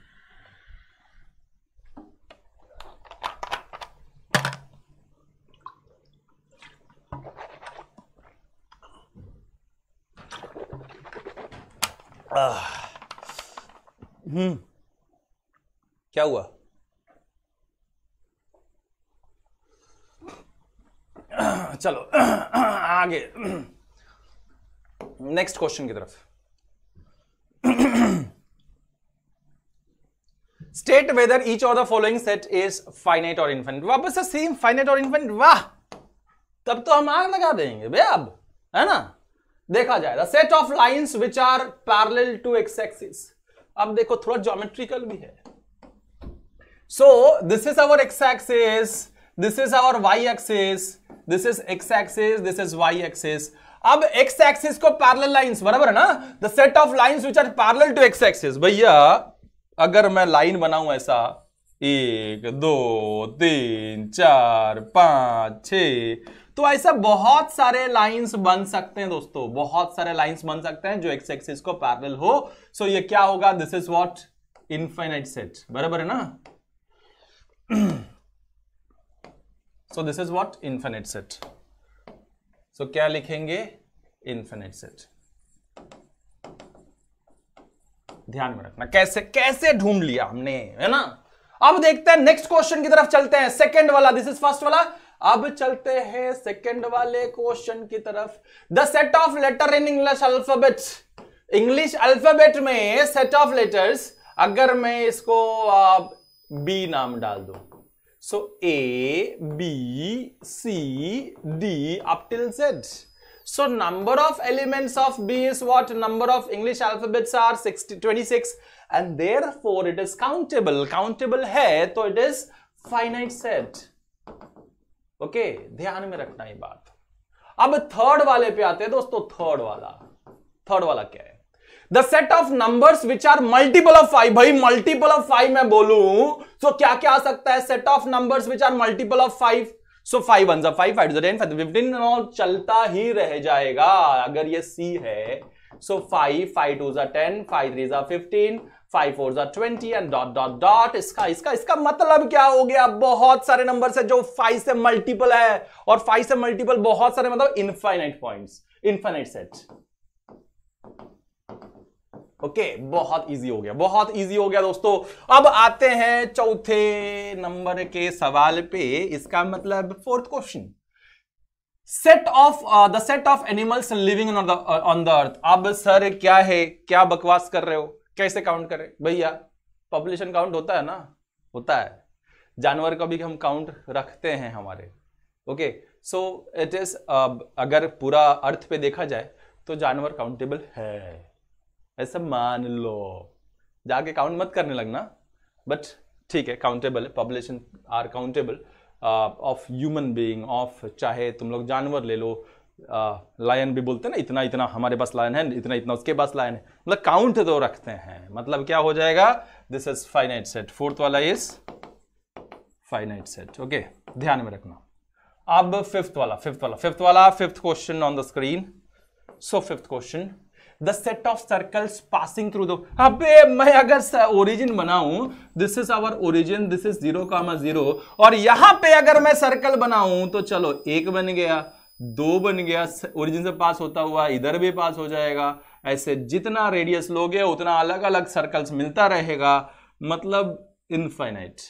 हम्म क्या हुआ चलो आगे नेक्स्ट क्वेश्चन की तरफ state whether each of the following set is finite और इन्फेंट वापस सेम फाइनाइट और इन्फेंट वाह तब तो हम आग लगा देंगे भैया अब है ना देखा जाएगा set of lines which are parallel to X axis अब देखो थोड़ा ज्योमेट्रिकल भी है so this is our X axis this is our Y axis this is X axis this is Y axis अब एक्स एक्सिस को parallel lines बराबर है ना the set of lines which are parallel to X axis भैया अगर मैं line बनाऊं ऐसा एक दो तीन चार पांच छ तो ऐसा बहुत सारे लाइंस बन सकते हैं दोस्तों बहुत सारे लाइंस बन सकते हैं जो एक्स एक्सिस को पैरेलल हो सो so ये क्या होगा this is what infinite set बराबर है ना so this is what infinite set so क्या लिखेंगे इनफाइनाइट सेट ध्यान में रखना कैसे कैसे ढूंढ लिया हमने है ना अब देखते हैं नेक्स्ट क्वेश्चन की तरफ चलते हैं सेकंड वाला दिस इज फर्स्ट वाला अब चलते हैं सेकंड वाले क्वेश्चन की तरफ the set of letter in English alphabet English alphabet में सेट ऑफ लेटर्स अगर मैं इसको बी नाम डाल दू so A B C D up till set so number of elements of B is what number of English alphabets are sixty twenty six and therefore it is countable countable है तो it is finite set okay ध्यान में रखना ये बात अब third वाले पे आते हैं दोस्तों थर्ड वाला थर्ड वाला क्या है the set of numbers which are multiple of five भाई मल्टीपल ऑफ फाइव मैं बोलू सो so, क्या क्या आ सकता है set of number which are multiple of five so five one five five ten fifteen चलता ही रह जाएगा अगर ये सी है so five five two ten five three fifteen five four जार twenty and dot dot dot इसका इसका इसका मतलब क्या हो गया बहुत सारे नंबर है जो फाइव से मल्टीपल है और फाइव से मल्टीपल बहुत सारे मतलब infinite point infinite set okay okay, बहुत इजी हो गया बहुत इजी हो गया दोस्तों अब आते हैं चौथे नंबर के सवाल पे इसका मतलब fourth question set of the set of animals living on the on the earth अब सर क्या है क्या बकवास कर रहे हो कैसे काउंट करें भैया पॉपुलेशन काउंट होता है ना होता है जानवर का भी हम काउंट रखते हैं हमारे ओके सो इट इज अगर पूरा अर्थ पे देखा जाए तो जानवर काउंटेबल है ऐसा मान लो जाके काउंट मत करने लगना बट ठीक है काउंटेबल है population are countable of human being of चाहे तुम लोग जानवर ले लो लायन भी बोलते हैं ना इतना इतना हमारे पास लायन है इतना इतना उसके पास लायन है मतलब काउंट दो तो रखते हैं मतलब क्या हो जाएगा this is finite set fourth वाला इज फाइनाइट सेट ओके ध्यान में रखना अब फिफ्थ वाला फिफ्थ वाला फिफ्थ वाला fifth question on the screen so fifth question the set of circles passing through दो अबे मैं अगर ओरिजिन बनाऊं this is our origin this is zero comma zero और यहां पे अगर मैं सर्कल बनाऊं तो चलो एक बन गया दो बन गया ओरिजिन से पास होता हुआ इधर भी पास हो जाएगा ऐसे जितना रेडियस लोगे उतना अलग अलग सर्कल्स मिलता रहेगा मतलब इनफाइनाइट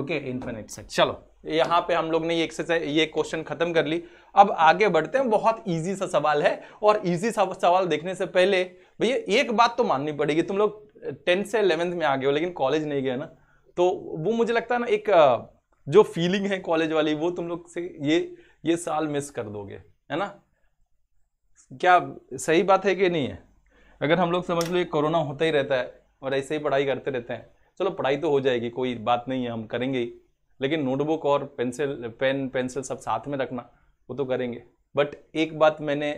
ओके इनफाइनाइट से चलो यहां पे हम लोग ने ये क्वेश्चन खत्म कर ली अब आगे बढ़ते हैं बहुत इजी सा सवाल है और इजी सा सवाल देखने से पहले भैया एक बात तो माननी पड़ेगी तुम लोग टेंथ से इलेवेंथ में आ गए हो लेकिन कॉलेज नहीं गए ना तो वो मुझे लगता है ना एक जो फीलिंग है कॉलेज वाली वो तुम लोग से ये ये साल मिस कर दोगे है ना क्या सही बात है कि नहीं है अगर हम लोग समझ लो ये कोरोना होता ही रहता है और ऐसे ही पढ़ाई करते रहते हैं चलो पढ़ाई तो हो जाएगी कोई बात नहीं है हम करेंगे ही लेकिन नोटबुक और पेंसिल पेन पेंसिल सब साथ में रखना वो तो करेंगे बट एक बात मैंने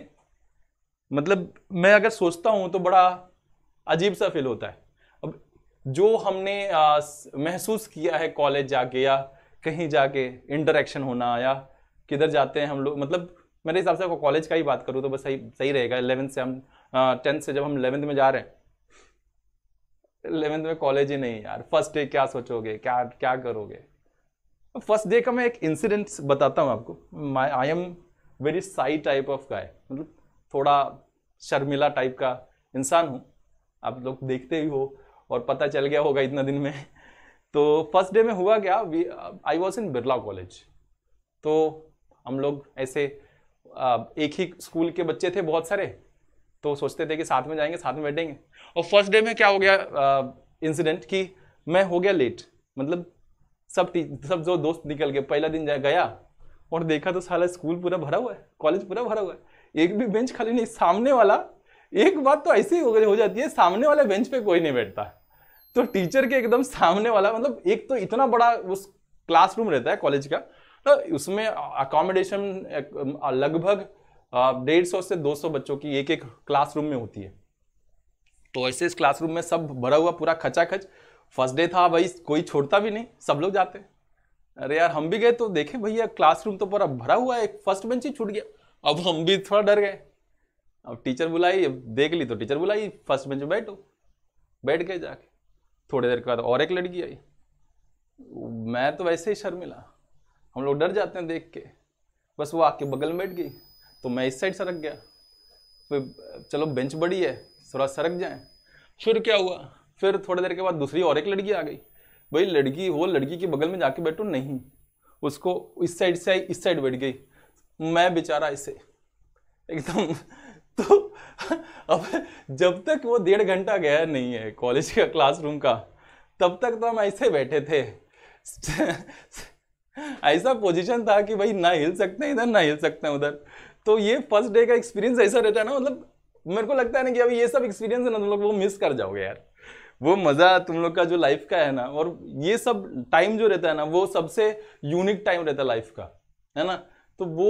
मतलब मैं अगर सोचता हूँ तो बड़ा अजीब सा फील होता है जो हमने महसूस किया है कॉलेज जाके या कहीं जाके इंटरेक्शन होना या किधर जाते हैं हम लोग मतलब मेरे हिसाब से कॉलेज का ही बात करूँ तो बस सही सही रहेगा एलेवेंथ से हम टेंथ से जब हम इलेवेंथ में जा रहे हैं इलेवेंथ में कॉलेज ही नहीं यार फर्स्ट डे क्या सोचोगे क्या क्या करोगे फर्स्ट डे का मैं एक इंसिडेंट बताता हूँ आपको my I am very shy type of guy मतलब थोड़ा शर्मिला टाइप का इंसान हूँ आप लोग देखते ही हो और पता चल गया होगा इतना दिन में तो फर्स्ट डे में हुआ क्या I was in Birla college तो हम लोग ऐसे एक ही स्कूल के बच्चे थे बहुत सारे तो सोचते थे कि साथ में जाएंगे साथ में बैठेंगे और फर्स्ट डे में क्या हो गया इंसिडेंट कि मैं हो गया लेट मतलब सब सब जो दोस्त निकल गए पहला दिन गया और देखा तो सारा स्कूल पूरा भरा हुआ है कॉलेज पूरा भरा हुआ है एक भी बेंच खाली नहीं सामने वाला एक बात तो ऐसी हो जाती है सामने वाले बेंच पे कोई नहीं बैठता तो टीचर के एकदम सामने वाला मतलब एक तो इतना बड़ा उस क्लासरूम रहता है कॉलेज का तो उसमें अकोमोडेशन लगभग डेढ़ सौ से दो सौ बच्चों की एक एक क्लासरूम में होती है तो ऐसे इस क्लासरूम में सब भरा हुआ पूरा खचाखच फर्स्ट डे था भाई कोई छोड़ता भी नहीं सब लोग जाते अरे यार हम भी गए तो देखे भैया क्लासरूम तो पूरा भरा हुआ है फर्स्ट बेंच ही छूट गया अब हम भी थोड़ा डर गए अब टीचर बुलाई अब देख ली तो टीचर बुलाई फर्स्ट बेंच में बैठो बैठ गए जाके थोड़ी देर के बाद और एक लड़की आई मैं तो वैसे ही शर्मिला हम लोग डर जाते हैं देख के बस वो आके बगल में बैठ गई तो मैं इस साइड सरक गया फिर चलो बेंच बड़ी है थोड़ा सरक जाए फिर क्या हुआ फिर थोड़ी देर के बाद दूसरी और एक लड़की आ गई भाई लड़की वो लड़की के बगल में जाके बैठो नहीं उसको इस साइड से आई इस साइड बैठ गई मैं बेचारा इसे एकदम *laughs* तो अब जब तक वो डेढ़ घंटा गया नहीं है कॉलेज का क्लासरूम का तब तक तो हम ऐसे बैठे थे *laughs* ऐसा पोजीशन था कि भाई ना हिल सकते हैं इधर ना हिल सकते हैं उधर तो ये फर्स्ट डे का एक्सपीरियंस ऐसा रहता है ना मतलब मेरे को लगता है ना कि अभी ये सब एक्सपीरियंस है ना तुम लोग वो मिस कर जाओगे यार वो मज़ा तुम लोग का जो लाइफ का है ना और ये सब टाइम जो रहता है ना वो सबसे यूनिक टाइम रहता है लाइफ का है ना तो वो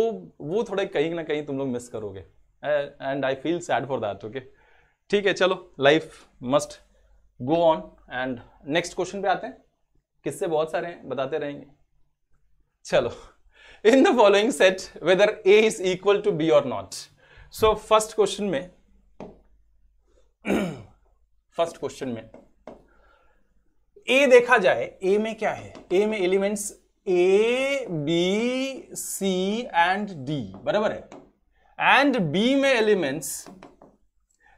वो थोड़े कहीं ना कहीं तुम लोग मिस करोगे and I feel sad for that okay ठीक है चलो life must go on and next question पे आते हैं किससे बहुत सारे हैं बताते रहेंगे चलो in the following set whether A is equal to B और नॉट सो फर्स्ट क्वेश्चन में फर्स्ट *clears throat* क्वेश्चन में ए देखा जाए ए में क्या है ए में elements A B C and D बराबर है एंड बी में एलिमेंट्स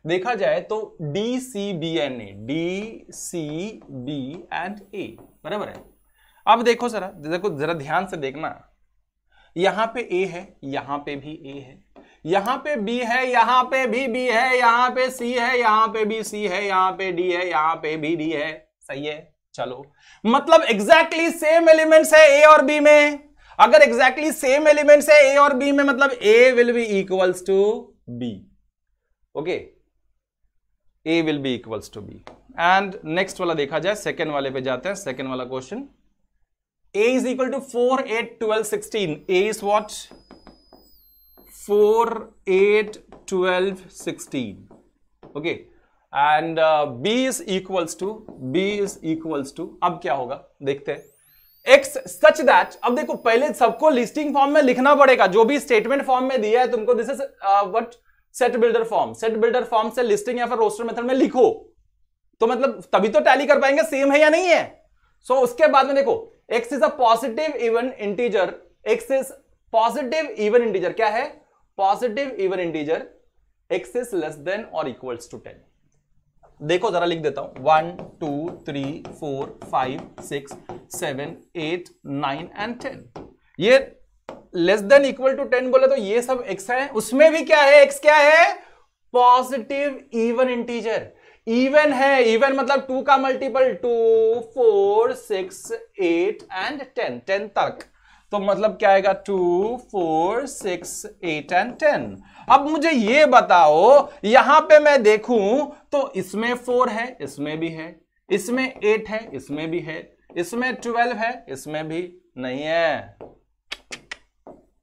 देखा जाए तो D C B and A D C B and A बराबर है अब देखो जरा देखो जरा ध्यान से देखना यहां पे ए है यहां पे भी ए है यहां पे बी है यहां पे भी बी है यहां पे सी है यहां पे भी सी है यहां पे डी है यहां पे भी डी है सही है चलो मतलब एग्जैक्टली सेम एलिमेंट्स है ए और बी में अगर एग्जैक्टली सेम एलिमेंट्स है ए और बी में मतलब A will be equals to B okay A will be equals to B and next वाला देखा जाए सेकेंड वाले पे जाते हैं सेकेंड वाला question A is equal to four eight twelve sixteen A is what four eight twelve sixteen okay and B is equals to B is equals to अब क्या होगा देखते हैं एक्स सच दैट अब देखो पहले सबको लिस्टिंग फॉर्म में लिखना पड़ेगा जो भी स्टेटमेंट फॉर्म में दिया है तुमको this is what set builder form set builder form से लिस्टिंग या फिर रोस्टर मेथड में लिखो तो मतलब तभी तो टैली कर पाएंगे सेम है या नहीं है सो so, उसके बाद में देखो X is a positive even integer X is positive even integer क्या है positive even integer X is less than और इक्वल्स टू टेन देखो जरा लिख देता हूं one two three four five six seven eight nine and ten ये less than equal to ten बोले तो ये सब एक्स है उसमें भी क्या है एक्स क्या है पॉजिटिव इवन इंटीजर इवन है इवन मतलब टू का multiple two four six eight and ten ten तक तो मतलब क्या आएगा two four six eight and ten अब मुझे ये बताओ यहां पे मैं देखूं तो इसमें फोर है इसमें भी है इसमें एट है इसमें भी है इसमें ट्वेल्व है इसमें भी नहीं है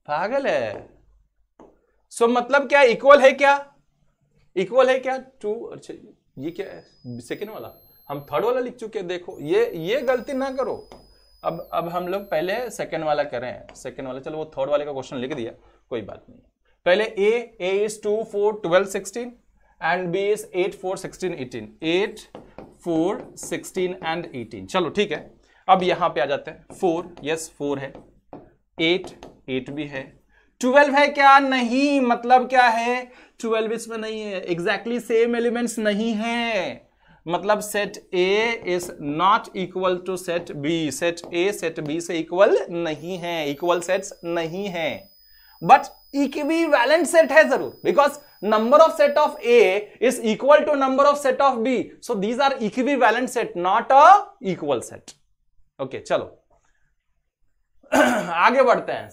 पागल है सो so, मतलब क्या इक्वल है क्या इक्वल है क्या टू अच्छा ये क्या है सेकेंड वाला हम थर्ड वाला लिख चुके देखो ये ये गलती ना करो अब अब हम लोग पहले सेकेंड वाला कर रहे हैं सेकेंड वाला चलो वो थर्ड वाले का क्वेश्चन लिख दिया कोई बात नहीं पहले A A is two four twelve sixteen and B is eight four sixteen eighteen eight four sixteen and eighteen चलो ठीक है अब यहां पे आ जाते हैं फोर यस फोर है एट एट भी है ट्वेल्व है क्या नहीं मतलब क्या है ट्वेल्व इसमें नहीं है एग्जैक्टली सेम एलिमेंट्स नहीं है मतलब set A is not equal to set B set A set B से इक्वल नहीं है इक्वल सेट्स नहीं है बट इक्वी वैलेंट सेट है जरूर because number of set of A is equal to number of set of B so these are equivalent set not a equal set okay चलो *clears throat* आगे बढ़ते हैं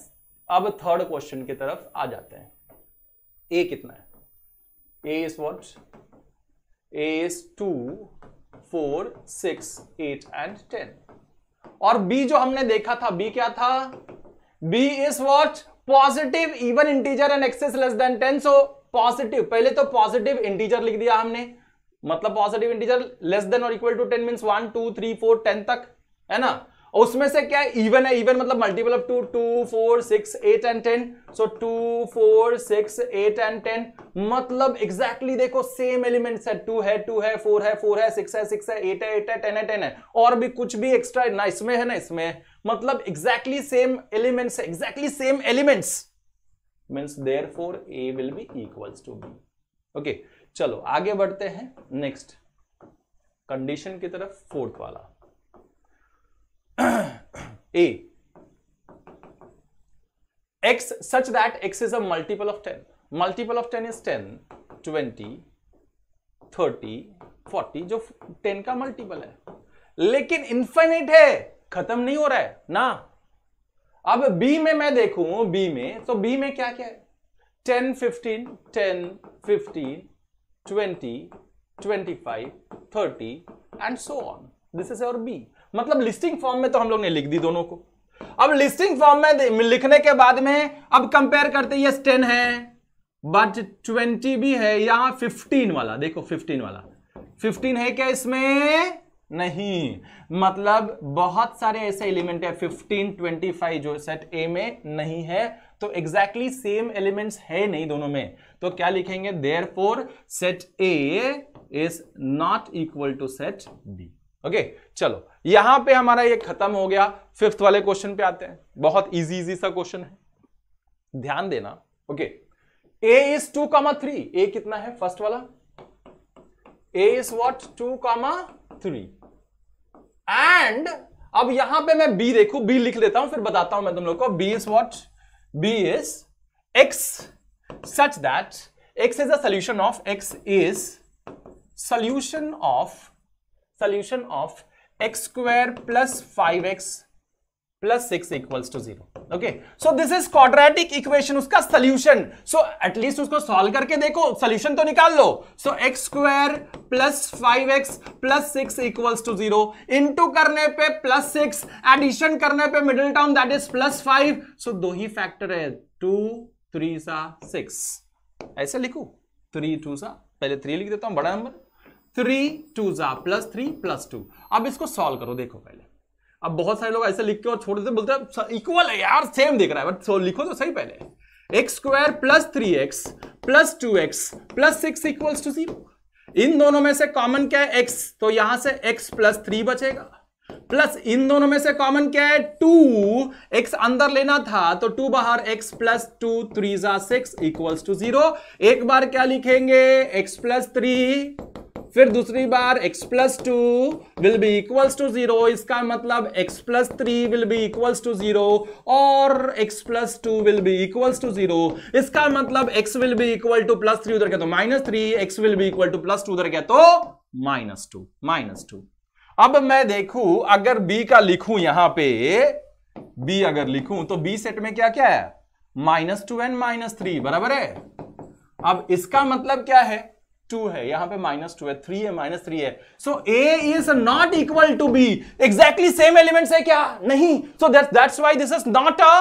अब third question की तरफ आ जाते हैं ए कितना है A is what is two four six eight and ten और बी जो हमने देखा था बी क्या था B is what positive even integer and x is less than ten so positive पहले तो पॉजिटिव इंटीजर लिख दिया हमने मतलब पॉजिटिव इंटीजर लेस देन और equal to ten mean one two three four ten तक है ना उसमें से क्या इवन है इवन मतलब multiple of two two four six eight and ten so two four six eight and ten मतलब एग्जैक्टली exactly देखो सेम एलिमेंट्स है टू है टू है फोर है फोर है सिक्स है सिक्स है एट है एट है टेन है टेन है और भी कुछ भी एक्स्ट्रा ना इसमें है ना इसमें है मतलब एग्जैक्टली सेम एलिमेंट्स है exactly same elements means therefore A will be equals to B okay चलो आगे बढ़ते हैं नेक्स्ट कंडीशन की तरफ फोर्थ वाला A x such that x is a multiple of ten multiple of ten is ten twenty thirty forty जो ten का multiple है लेकिन इंफाइनाइट है खत्म नहीं हो रहा है ना अब बी में मैं देखूं बी में तो बी में क्या क्या है ten fifteen ten fifteen twenty twenty five thirty and so on this is our B मतलब लिस्टिंग फॉर्म में तो हम लोग ने लिख दी दोनों को अब लिस्टिंग फॉर्म में लिखने के बाद में अब कंपेयर करते यस टेन है बट ट्वेंटी भी है यहां फिफ्टीन वाला देखो फिफ्टीन वाला फिफ्टीन है क्या इसमें नहीं मतलब बहुत सारे ऐसे एलिमेंट है फिफ्टीन ट्वेंटी फाइव जो सेट ए में नहीं है तो एग्जैक्टली सेम एलिमेंट्स है नहीं दोनों में तो क्या लिखेंगे therefore set A is not equal to set B okay चलो यहां पे हमारा ये खत्म हो गया फिफ्थ वाले क्वेश्चन पे आते हैं बहुत इजी इजी सा क्वेश्चन है ध्यान देना okay A is two comma three A कितना है फर्स्ट वाला A is what two comma three and अब यहां पे मैं बी देखू बी लिख लेता हूं फिर बताता हूं मैं तुम लोग को B is what B is x such that x is a solution of x is solution of solution of x square plus five x plus six equals to zero okay so this is quadratic equation उसका solution so at least उसको solve करके देखो solution तो निकाल लो so x square plus five x plus six equals to zero into करने पे plus six addition करने पे middle term that is plus five so दो ही फैक्टर है टू थ्री सा सिक्स ऐसे लिखू थ्री टू सा पहले थ्री लिख देता हूं बड़ा नंबर थ्री टू जा प्लस थ्री प्लस टू अब इसको सॉल्व करो देखो पहले अब बहुत सारे लोग ऐसे लिख के और छोड़ देते बोलते हैं इक्वल है यार सेम दिख रहा है बट लिखो तो सही पहले x square plus three x plus two x plus six equal to zero इन दोनों में से कॉमन क्या है एक्स तो यहां से एक्स प्लस थ्री बचेगा प्लस इन दोनों में से कॉमन क्या है टू एक्स अंदर लेना था तो टू बाहर एक्स प्लस टू थ्री जा सिक्स इक्वल्स टू जीरो एक बार क्या लिखेंगे एक्स प्लस थ्री फिर दूसरी बार x plus two will be equals to zero इसका मतलब x plus three will be equals to zero और x plus two will be equals to zero इसका मतलब x will be equal to plus three उधर क्या तो minus three x will be equal to plus two उधर क्या तो minus two minus two अब मैं देखूं अगर b का लिखूं यहां पे b अगर लिखूं तो b सेट में क्या क्या है minus two and minus three बराबर है अब इसका मतलब क्या है टू है यहाँ पे माइनस टू है थ्री है माइनस थ्री है so A is not equal to B exactly same elements है क्या नहीं so that's why this is not a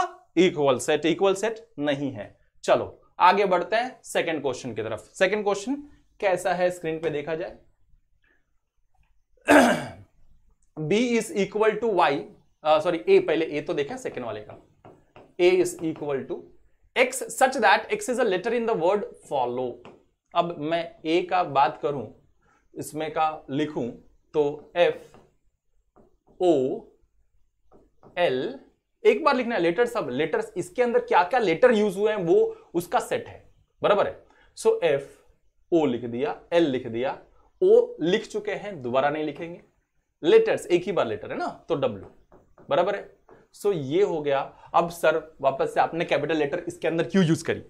equal set equal set नहीं है चलो आगे बढ़ते हैं सेकेंड क्वेश्चन की तरफ सेकेंड क्वेश्चन कैसा है स्क्रीन पे देखा जाए B is equal to Y sorry A पहले ए तो देखा सेकेंड वाले का A is equal to x such that x is a letter in the word follow अब मैं ए का बात करूं इसमें का लिखूं तो एफ ओ एल एक बार लिखना है लेटर सब लेटर्स इसके अंदर क्या क्या लेटर यूज हुए हैं वो उसका सेट है बराबर है सो एफ ओ लिख दिया एल लिख दिया ओ लिख चुके हैं दोबारा नहीं लिखेंगे लेटर्स एक ही बार लेटर है ना तो डब्ल्यू बराबर है सो so, ये हो गया अब सर वापस से आपने कैपिटल लेटर इसके अंदर क्यों यूज करी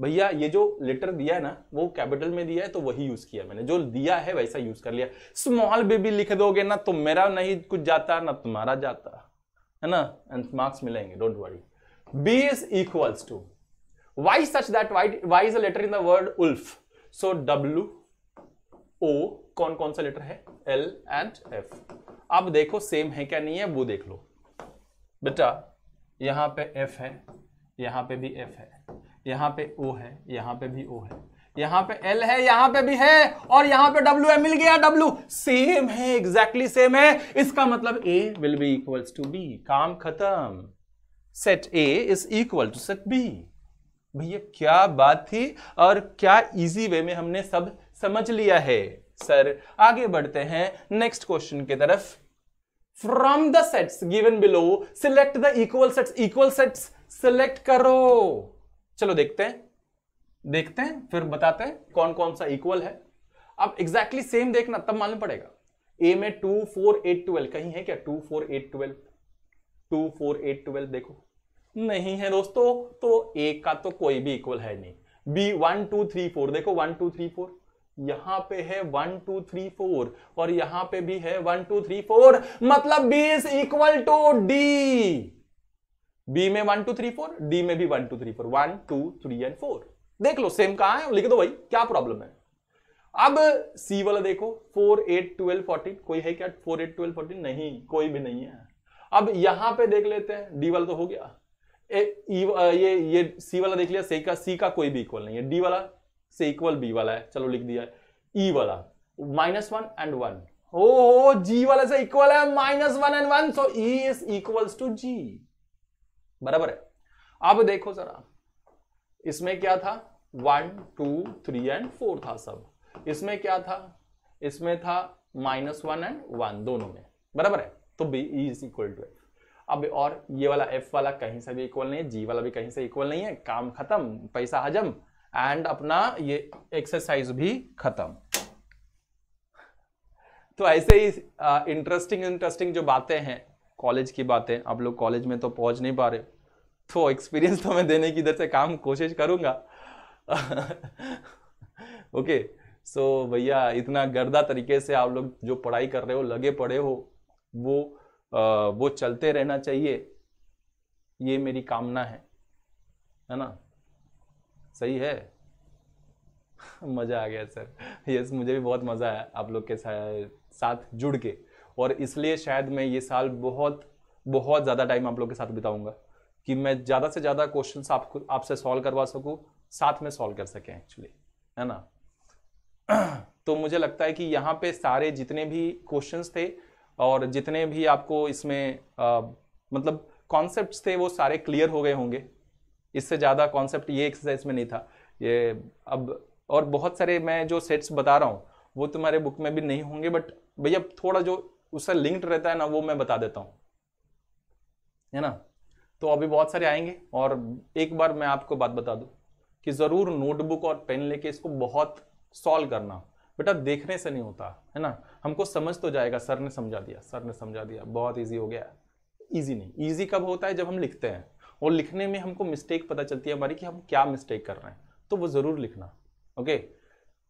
भैया ये जो लेटर दिया है ना वो कैपिटल में दिया है तो वही यूज किया मैंने जो दिया है वैसा यूज कर लिया स्मॉल बेबी लिख दोगे ना तो मेरा नहीं कुछ जाता ना तुम्हारा जाता है ना एंड मार्क्स मिलेंगे don't worry B is equals to Y such that Y Y is a letter in the word wolf so W O कौन कौन सा लेटर है एल एंड एफ अब देखो सेम है क्या नहीं है वो देख लो बेटा यहां पे एफ है यहां पे भी एफ है यहाँ पे ओ है यहाँ पे भी ओ है यहाँ पे L है यहाँ पे भी है और यहाँ पे W है मिल गया W सेम है एग्जैक्टली exactly सेम है इसका मतलब A will be equals to B काम खत्म set A is equal to set B भैया क्या बात थी और क्या इजी वे में हमने सब समझ लिया है सर आगे बढ़ते हैं नेक्स्ट क्वेश्चन की तरफ from the sets given below select the equal sets equal sets select करो चलो देखते हैं देखते हैं फिर बताते हैं कौन कौन सा इक्वल है अब एग्जैक्टली सेम देखना तब मालूम पड़ेगा ए में टू फोर एट ट्वेल्व कहीं है क्या two four eight twelve two four eight twelve देखो नहीं है दोस्तों तो ए का तो कोई भी इक्वल है नहीं B one two three four देखो वन टू थ्री फोर यहां पे है वन टू थ्री फोर और यहां पे भी है वन टू थ्री फोर मतलब B is equal to D B में one two three four D में भी one two three four one two three and four देख लो सेम कहा है लिख दो भाई क्या प्रॉब्लम है अब सी वाला देखो फोर एट ट्वेल्व फोर्टीन कोई है क्या फोर एट ट्वेल्व फोर्टीन नहीं कोई भी नहीं है अब यहां पे देख लेते हैं डी वाला तो हो गया ए, e, ये ये सी वाला देख लिया सी का सी का कोई भी इक्वल नहीं है डी वाला से इक्वल बी वाला है चलो लिख दिया ई e वाला माइनस वन एंड वन हो जी वाला से इक्वल है minus one and one so E is equals to G बराबर है अब देखो जरा इसमें क्या था one two three and four था सब इसमें क्या था इसमें था माइनस वन एंड वन दोनों में बराबर है तो B is equal to F अब और ये वाला एफ वाला कहीं से भी इक्वल नहीं है जी वाला भी कहीं से इक्वल नहीं है काम खत्म पैसा हजम एंड अपना ये एक्सरसाइज भी खत्म तो ऐसे ही इंटरेस्टिंग uh, इंटरेस्टिंग जो बातें हैं कॉलेज की बात है आप लोग कॉलेज में तो पहुंच नहीं पा रहे तो एक्सपीरियंस तो मैं देने की इधर से काम कोशिश करूंगा ओके *laughs* सो भैया इतना गर्दा तरीके से आप लोग जो पढ़ाई कर रहे हो लगे पड़े हो वो आ, वो चलते रहना चाहिए ये मेरी कामना है है ना सही है *laughs* मज़ा आ गया सर यस मुझे भी बहुत मज़ा आया आप लोग के साथ जुड़ के और इसलिए शायद मैं ये साल बहुत बहुत ज़्यादा टाइम आप लोग के साथ बिताऊंगा कि मैं ज़्यादा से ज़्यादा क्वेश्चन आपको आपसे सॉल्व करवा सकूँ साथ में सॉल्व कर सकें एक्चुअली है ना *clears throat* तो मुझे लगता है कि यहाँ पे सारे जितने भी क्वेश्चंस थे और जितने भी आपको इसमें आ, मतलब कॉन्सेप्ट थे वो सारे क्लियर हो गए होंगे इससे ज़्यादा कॉन्सेप्ट ये एक्सरसाइज में नहीं था ये अब और बहुत सारे मैं जो सेट्स बता रहा हूँ वो तुम्हारे बुक में भी नहीं होंगे बट भैया थोड़ा जो उससे लिंक्ड रहता है ना वो मैं बता देता हूँ है ना तो अभी बहुत सारे आएंगे और एक बार मैं आपको बात बता दूँ कि ज़रूर नोटबुक और पेन लेके इसको बहुत सॉल्व करना बेटा देखने से नहीं होता है ना हमको समझ तो जाएगा सर ने समझा दिया सर ने समझा दिया बहुत ईजी हो गया ईजी नहीं ईजी कब होता है जब हम लिखते हैं और लिखने में हमको मिस्टेक पता चलती है हमारी कि हम क्या मिस्टेक कर रहे हैं तो वो ज़रूर लिखना ओके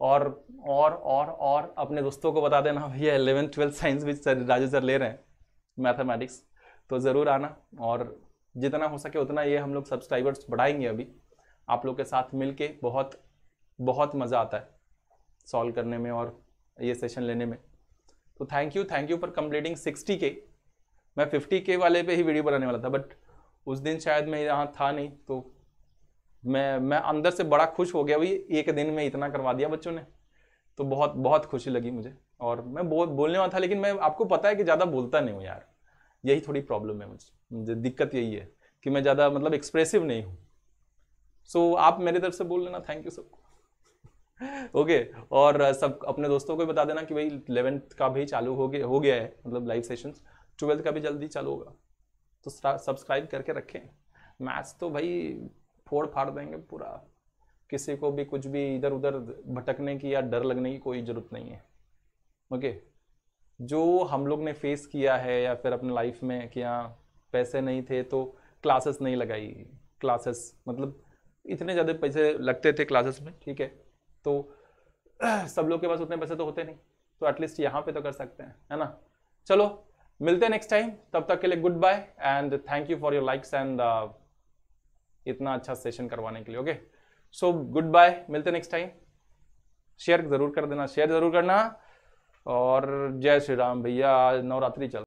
और और और और अपने दोस्तों को बता देना भैया एलेवेंथ ट्वेल्थ साइंस भी सर राजू सर ले रहे हैं मैथमेटिक्स तो ज़रूर आना और जितना हो सके उतना ये हम लोग सब्सक्राइबर्स बढ़ाएंगे अभी आप लोग के साथ मिल के बहुत बहुत मज़ा आता है सॉल्व करने में और ये सेशन लेने में तो thank you thank you for completing sixty के मैं फिफ्टी के वाले पे ही वीडियो बनाने वाला था बट उस दिन शायद मैं यहाँ था नहीं तो मैं मैं अंदर से बड़ा खुश हो गया भाई एक दिन में इतना करवा दिया बच्चों ने तो बहुत बहुत खुशी लगी मुझे और मैं बहुत बोलने वाला था लेकिन मैं आपको पता है कि ज़्यादा बोलता नहीं हूँ यार यही थोड़ी प्रॉब्लम है मुझे मुझे दिक्कत यही है कि मैं ज़्यादा मतलब एक्सप्रेसिव नहीं हूँ सो so, आप मेरी तरफ से बोल लेना थैंक यू सबको ओके और सब अपने दोस्तों को भी बता देना कि भाई इलेवेंथ का भी चालू हो गया हो गया है मतलब लाइव सेशंस ट्वेल्थ का भी जल्दी चालू होगा तो सब्सक्राइब करके रखें मैथ्स तो भाई फोड़ फाड़ देंगे पूरा किसी को भी कुछ भी इधर उधर भटकने की या डर लगने की कोई ज़रूरत नहीं है ओके जो हम लोग ने फेस किया है या फिर अपने लाइफ में कि हाँ पैसे नहीं थे तो क्लासेस नहीं लगाई क्लासेस मतलब इतने ज़्यादा पैसे लगते थे क्लासेस में ठीक है तो *clears throat* सब लोग के पास उतने पैसे तो होते नहीं तो एटलीस्ट यहाँ पे तो कर सकते हैं है ना चलो मिलते हैं नेक्स्ट टाइम तब तक के लिए good bye and thank you for your likes and इतना अच्छा सेशन करवाने के लिए ओके सो गुड बाय मिलते नेक्स्ट टाइम शेयर जरूर कर देना शेयर जरूर करना और जय श्री राम भैया आज नवरात्रि चल